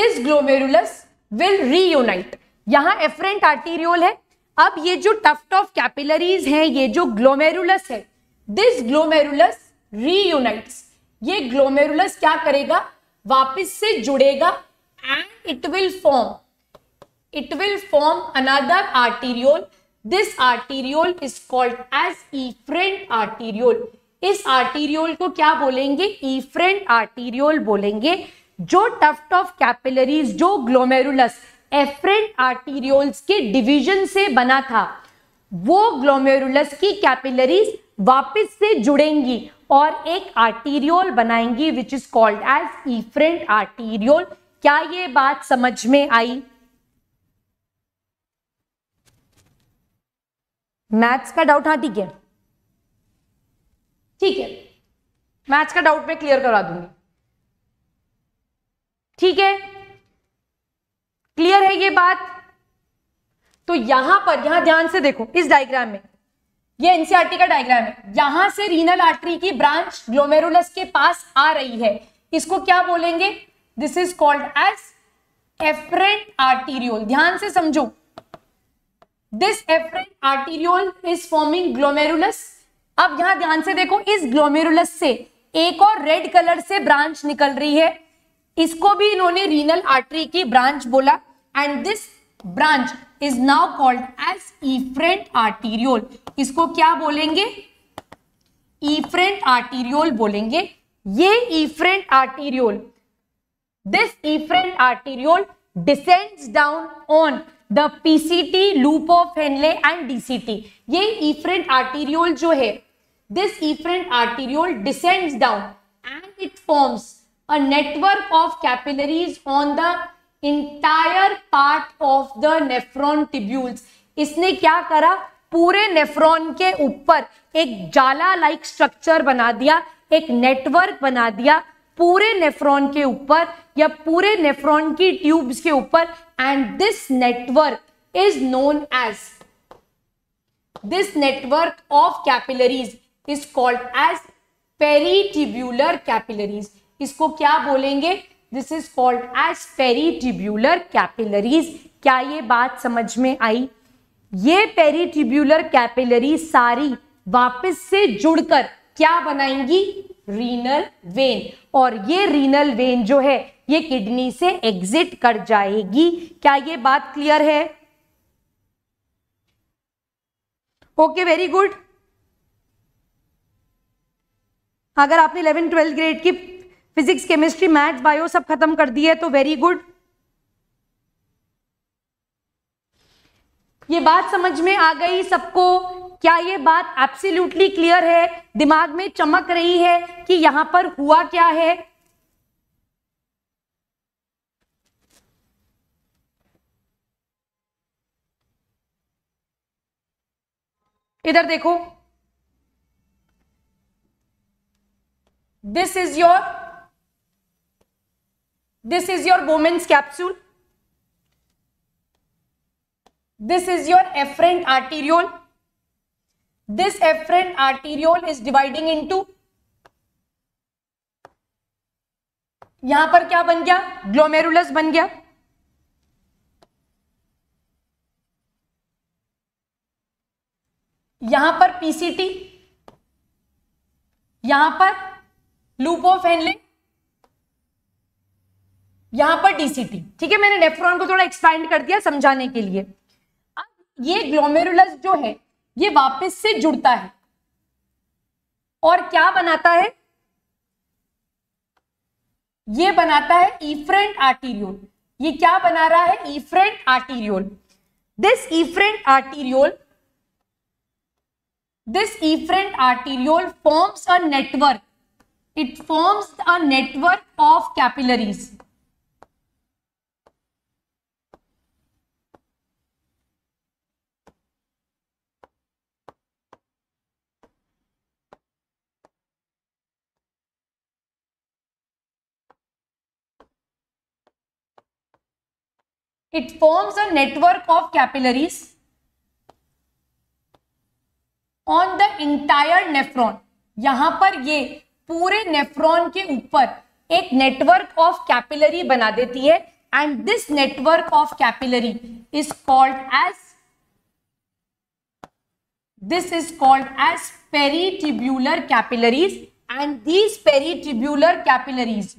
this glomerulus will reunite यहां एफरेंट आर्टीरियोल है अब ये जो टफ्ट ऑफ कैपिलरीज है ये जो ग्लोमेरुलस है दिस ग्लोमेरुलस रीयूनाइट्स ये ग्लोमेरुलस क्या करेगा वापस से जुड़ेगा and it will form it will form another arteriole this arteriole is called as efferent arteriole इस आर्टीरियोल को क्या बोलेंगे ईफ्रेंट आर्टीरियोल बोलेंगे जो टफ्ट ऑफ कैपिलरीज जो ग्लोमेरुलस एफरेंट आर्टीरियोल्स के डिवीजन से बना था वो ग्लोमेरुलस की कैपिलरीज वापस से जुड़ेंगी और एक आर्टीरियोल बनाएंगी which is called as efferent arteriole क्या ये बात समझ में आई मैथ्स का डाउट हाँ ठीक है ठीक है मैथ्स का डाउट मैं क्लियर करवा दूंगी ठीक है क्लियर है ये बात तो यहां पर यहां ध्यान से देखो इस डायग्राम में ये एनसीआरटी e का डायग्राम है यहां से रीनल आर्टरी की ब्रांच ग्लोमेरुलस के पास आ रही है इसको क्या बोलेंगे this is called as afferent arteriole ध्यान से समझो this afferent arteriole is forming glomerulus अब यहां ध्यान से देखो इस ग्लोमेरुलस से एक और रेड कलर से ब्रांच निकल रही है इसको भी इन्होंने रीनल आर्टरी की ब्रांच बोला and this branch is now called as efferent arteriole इसको क्या बोलेंगे ईफ्रेंट आर्टीरियोल बोलेंगे ये efferent arteriole this efferent arteriole descends down on the PCT loop of Henle and DCT ये ईफ्रेंट आर्टीरियोल जो है this efferent arteriole descends down and it forms a network of capillaries on the entire part of the nephron tubules इसने क्या करा पूरे nephron के ऊपर एक जाला लाइक स्ट्रक्चर बना दिया एक नेटवर्क बना दिया पूरे नेफ्रॉन के ऊपर या पूरे नेफ्रॉन की ट्यूब्स के ऊपर and this network is known as this network of capillaries is called as peritubular capillaries इसको क्या बोलेंगे this is called as peritubular capillaries क्या ये बात समझ में आई ये पेरीटिब्यूलर कैपिलरी सारी वापस से जुड़कर क्या बनाएंगी रीनल वेन और ये रीनल वेन जो है ये किडनी से एग्जिट कर जाएगी क्या ये बात क्लियर है ओके वेरी गुड अगर आपने इलेवन ट्वेल्थ ग्रेड की फिजिक्स केमिस्ट्री मैथ्स बायो सब खत्म कर दिए तो वेरी गुड ये बात समझ में आ गई सबको क्या ये बात एब्सोल्युटली क्लियर है दिमाग में चमक रही है कि यहां पर हुआ क्या है इधर देखो this is your This is your Bowman's capsule. This is your efferent arteriole. This efferent arteriole is dividing into यहां पर क्या बन गया ग्लोमेरुलस बन गया यहां पर पीसीटी यहां पर लूप ऑफ हेनले यहां पर डीसीटी ठीक है मैंने नेफ्रॉन को थोड़ा एक्सपैंड कर दिया समझाने के लिए अब ये ग्लोमेरुलस जो है ये वापस से जुड़ता है और क्या बनाता है ये बनाता है इफ्रेंट आर्टीरियोल ये क्या बना रहा है efferent arteriole this efferent arteriole this efferent arteriole forms a network it forms a network of capillaries it forms a network of capillaries on the entire nephron यहां पर ये पूरे नेफ्रॉन के ऊपर एक नेटवर्क ऑफ कैपिलरी बना देती है and this network of capillary is called as this is called as peritubular capillaries and these peritubular capillaries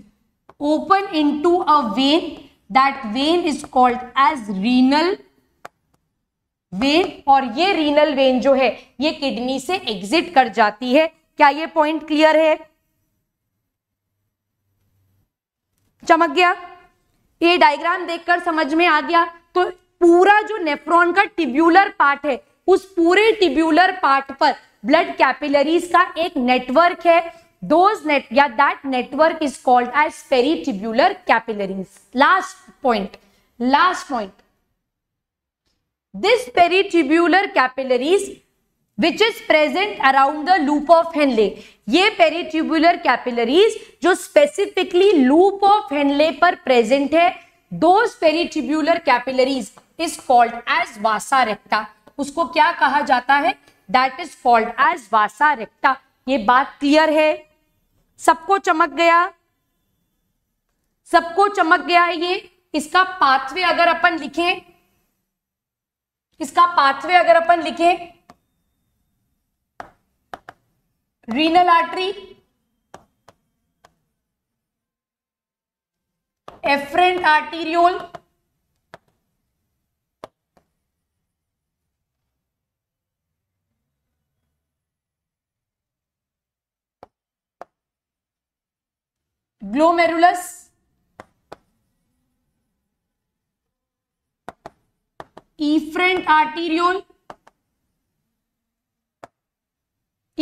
open in to a vein that vein is called as renal vein और ये renal vein जो है ये kidney से exit कर जाती है क्या ये पॉइंट क्लियर है चमक गया ये डायग्राम देखकर समझ में आ गया तो पूरा जो नेफ्रॉन का टिब्यूलर पार्ट है उस पूरे टिब्यूलर पार्ट पर ब्लड कैपिलरीज का एक नेटवर्क है दोज नेट या that network is called as tubular capillaries last point last point this peritubular capillaries which is present around the loop of Henle ये peritubular capillaries जो specifically loop of Henle पर present है दो peritubular capillaries is called as vasa recta उसको क्या कहा जाता है that is called as vasa recta ये बात क्लियर है सबको चमक गया सबको चमक गया ये इसका पाथवे अगर अपन लिखें इसका पाथवे अगर अपन लिखें renal artery afferent arteriole glomerulus efferent arteriole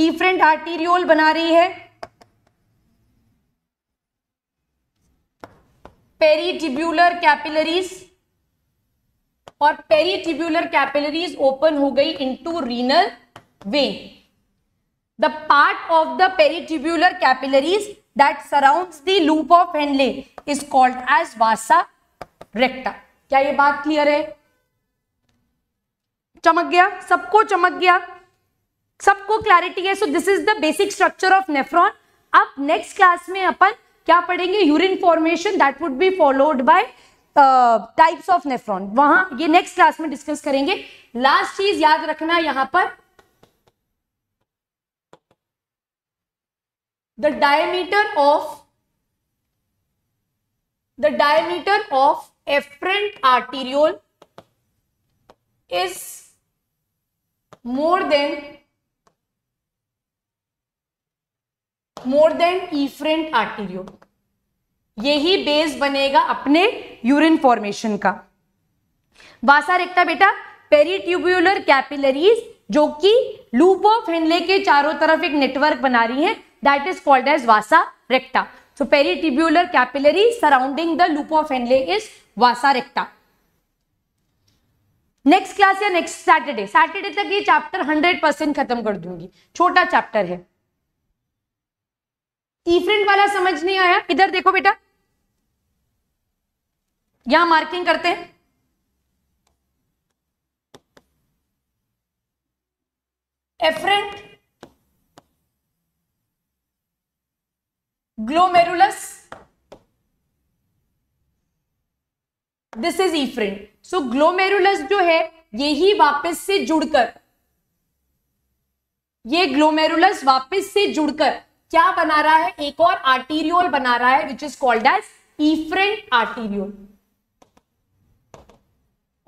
efferent arteriole बना रही है पेरीटिब्यूलर कैपिलरीज और पेरीटिब्यूलर कैपिलरीज ओपन हो गई into renal vein the part of the peritubular capillaries that surround the loop of Henle is called as vasa recta क्या ये बात clear है चमक गया सबको चमक गया सबको क्लैरिटी है so this is the basic structure of nephron अब नेक्स्ट क्लास में अपन क्या पढ़ेंगे urine formation that would be followed by types of nephron वहां ये नेक्स्ट क्लास में डिस्कस करेंगे लास्ट चीज याद रखना यहां पर the diameter of the diameter of afferent arteriole is more than more than efferent arteriole यही बेस बनेगा अपने यूरिन फॉर्मेशन का वासा रेक्टा बेटा पेरीट्यूब्यूलर कैपिलरीज जो कि लूप ऑफ हेनले के चारों तरफ एक नेटवर्क बना रही है that is called as vasa recta so peritubular capillary surrounding the loop of Henle is vasa recta next class या नेक्स्ट सैटरडे सैटरडे तक ये चैप्टर हंड्रेड परसेंट खत्म कर दूंगी छोटा चैप्टर है इफ्रेंट वाला समझ नहीं आया इधर देखो बेटा यहां मार्किंग करते हैं afferent glomerulus this is efferent so so, glomerulus जो है यही वापस से जुड़कर ये ग्लोमेरुलस वापस से जुड़कर क्या बना रहा है एक और आर्टीरियोल बना रहा है which is called as efferent arteriole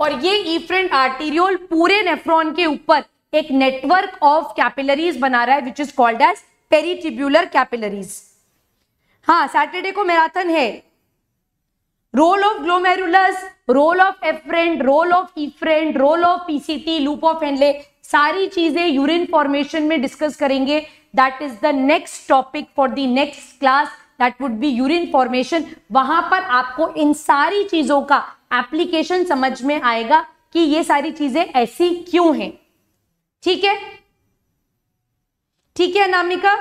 और ये ईफ्रेंट आर्टीरियोल पूरे नेफ्रॉन के ऊपर एक नेटवर्क ऑफ कैपिलरीज बना रहा है which is called as peritubular capillaries हाँ सैटरडे को मैराथन है role of glomerulus role of afferent role of efferent role of PCT loop of Henle सारी चीजें यूरिन फॉर्मेशन में डिस्कस करेंगे that is the next topic for the next class that would be urine formation वहां पर आपको इन सारी चीजों का एप्लीकेशन समझ में आएगा कि ये सारी चीजें ऐसी क्यों हैं ठीक है ठीक है अनामिका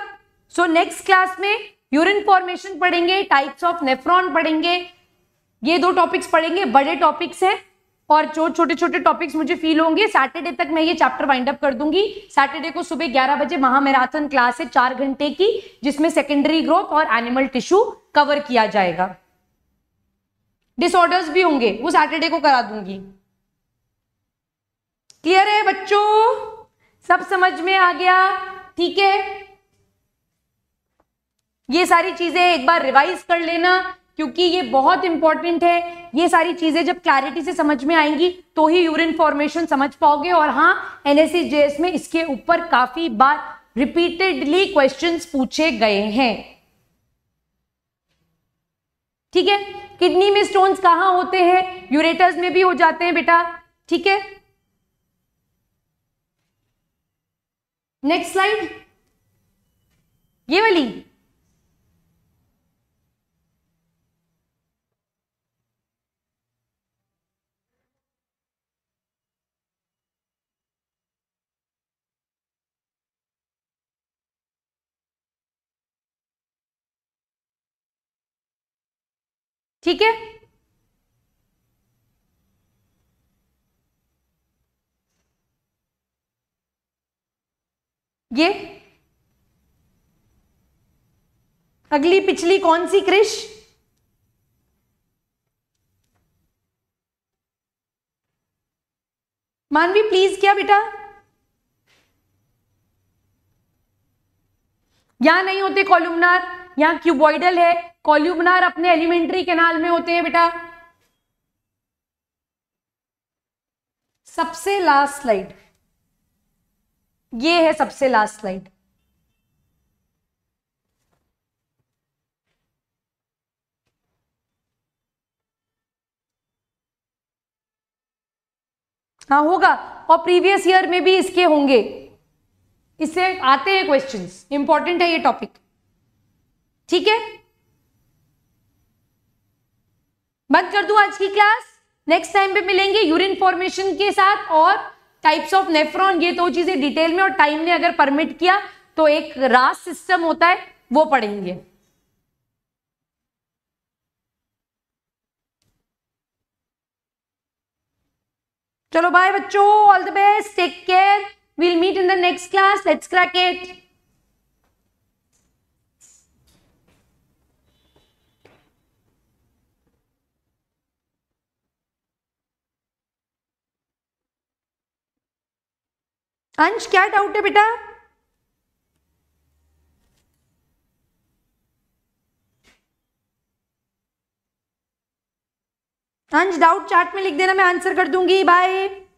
सो नेक्स्ट क्लास में यूरिन फॉर्मेशन पढ़ेंगे टाइप्स ऑफ नेफ्रॉन पढ़ेंगे ये दो टॉपिक्स पढ़ेंगे बड़े टॉपिक्स हैं और जो छोटे छोटे टॉपिक्स मुझे फील होंगे सैटरडे तक मैं ये चैप्टर वाइंड अप कर दूंगी सैटरडे को सुबह 11 बजे महामैराथन क्लास है चार घंटे की जिसमें सेकेंडरी ग्रोथ और एनिमल टिश्यू कवर किया जाएगा डिसऑर्डर्स भी होंगे वो सैटरडे को करा दूंगी क्लियर है बच्चों सब समझ में आ गया ठीक है ये सारी चीजें एक बार रिवाइज कर लेना क्योंकि ये बहुत इंपॉर्टेंट है ये सारी चीजें जब क्लैरिटी से समझ में आएंगी तो ही यूरिन फॉर्मेशन समझ पाओगे और हाँ जेएस में इसके ऊपर काफी बार रिपीटेडली क्वेश्चंस पूछे गए हैं ठीक है किडनी में स्टोन्स कहां होते हैं यूरेटर्स में भी हो जाते हैं बेटा ठीक है नेक्स्ट स्लाइड ये वाली ठीक है ये अगली पिछली कौन सी कृष मानवी प्लीज क्या बेटा या नहीं होते कॉलुमनार यहाँ क्यूबॉइडल है कॉल्यूबनार अपने एलिमेंट्री केनाल में होते हैं बेटा सबसे लास्ट स्लाइड ये है सबसे लास्ट स्लाइड हाँ होगा और प्रीवियस ईयर में भी इसके होंगे इससे आते हैं क्वेश्चंस इंपॉर्टेंट है ये टॉपिक ठीक है बंद कर दू आज की क्लास नेक्स्ट टाइम पे मिलेंगे यूरिन फॉर्मेशन के साथ और टाइप्स ऑफ नेफ्रॉन ये दो चीजें डिटेल में और टाइम ने अगर परमिट किया तो एक रास सिस्टम होता है वो पढ़ेंगे चलो बाय बच्चों all the best take care will meet in the next class let's crack it Ansh क्या डाउट है बेटा अंश डाउट चार्ट में लिख देना मैं आंसर कर दूंगी बाय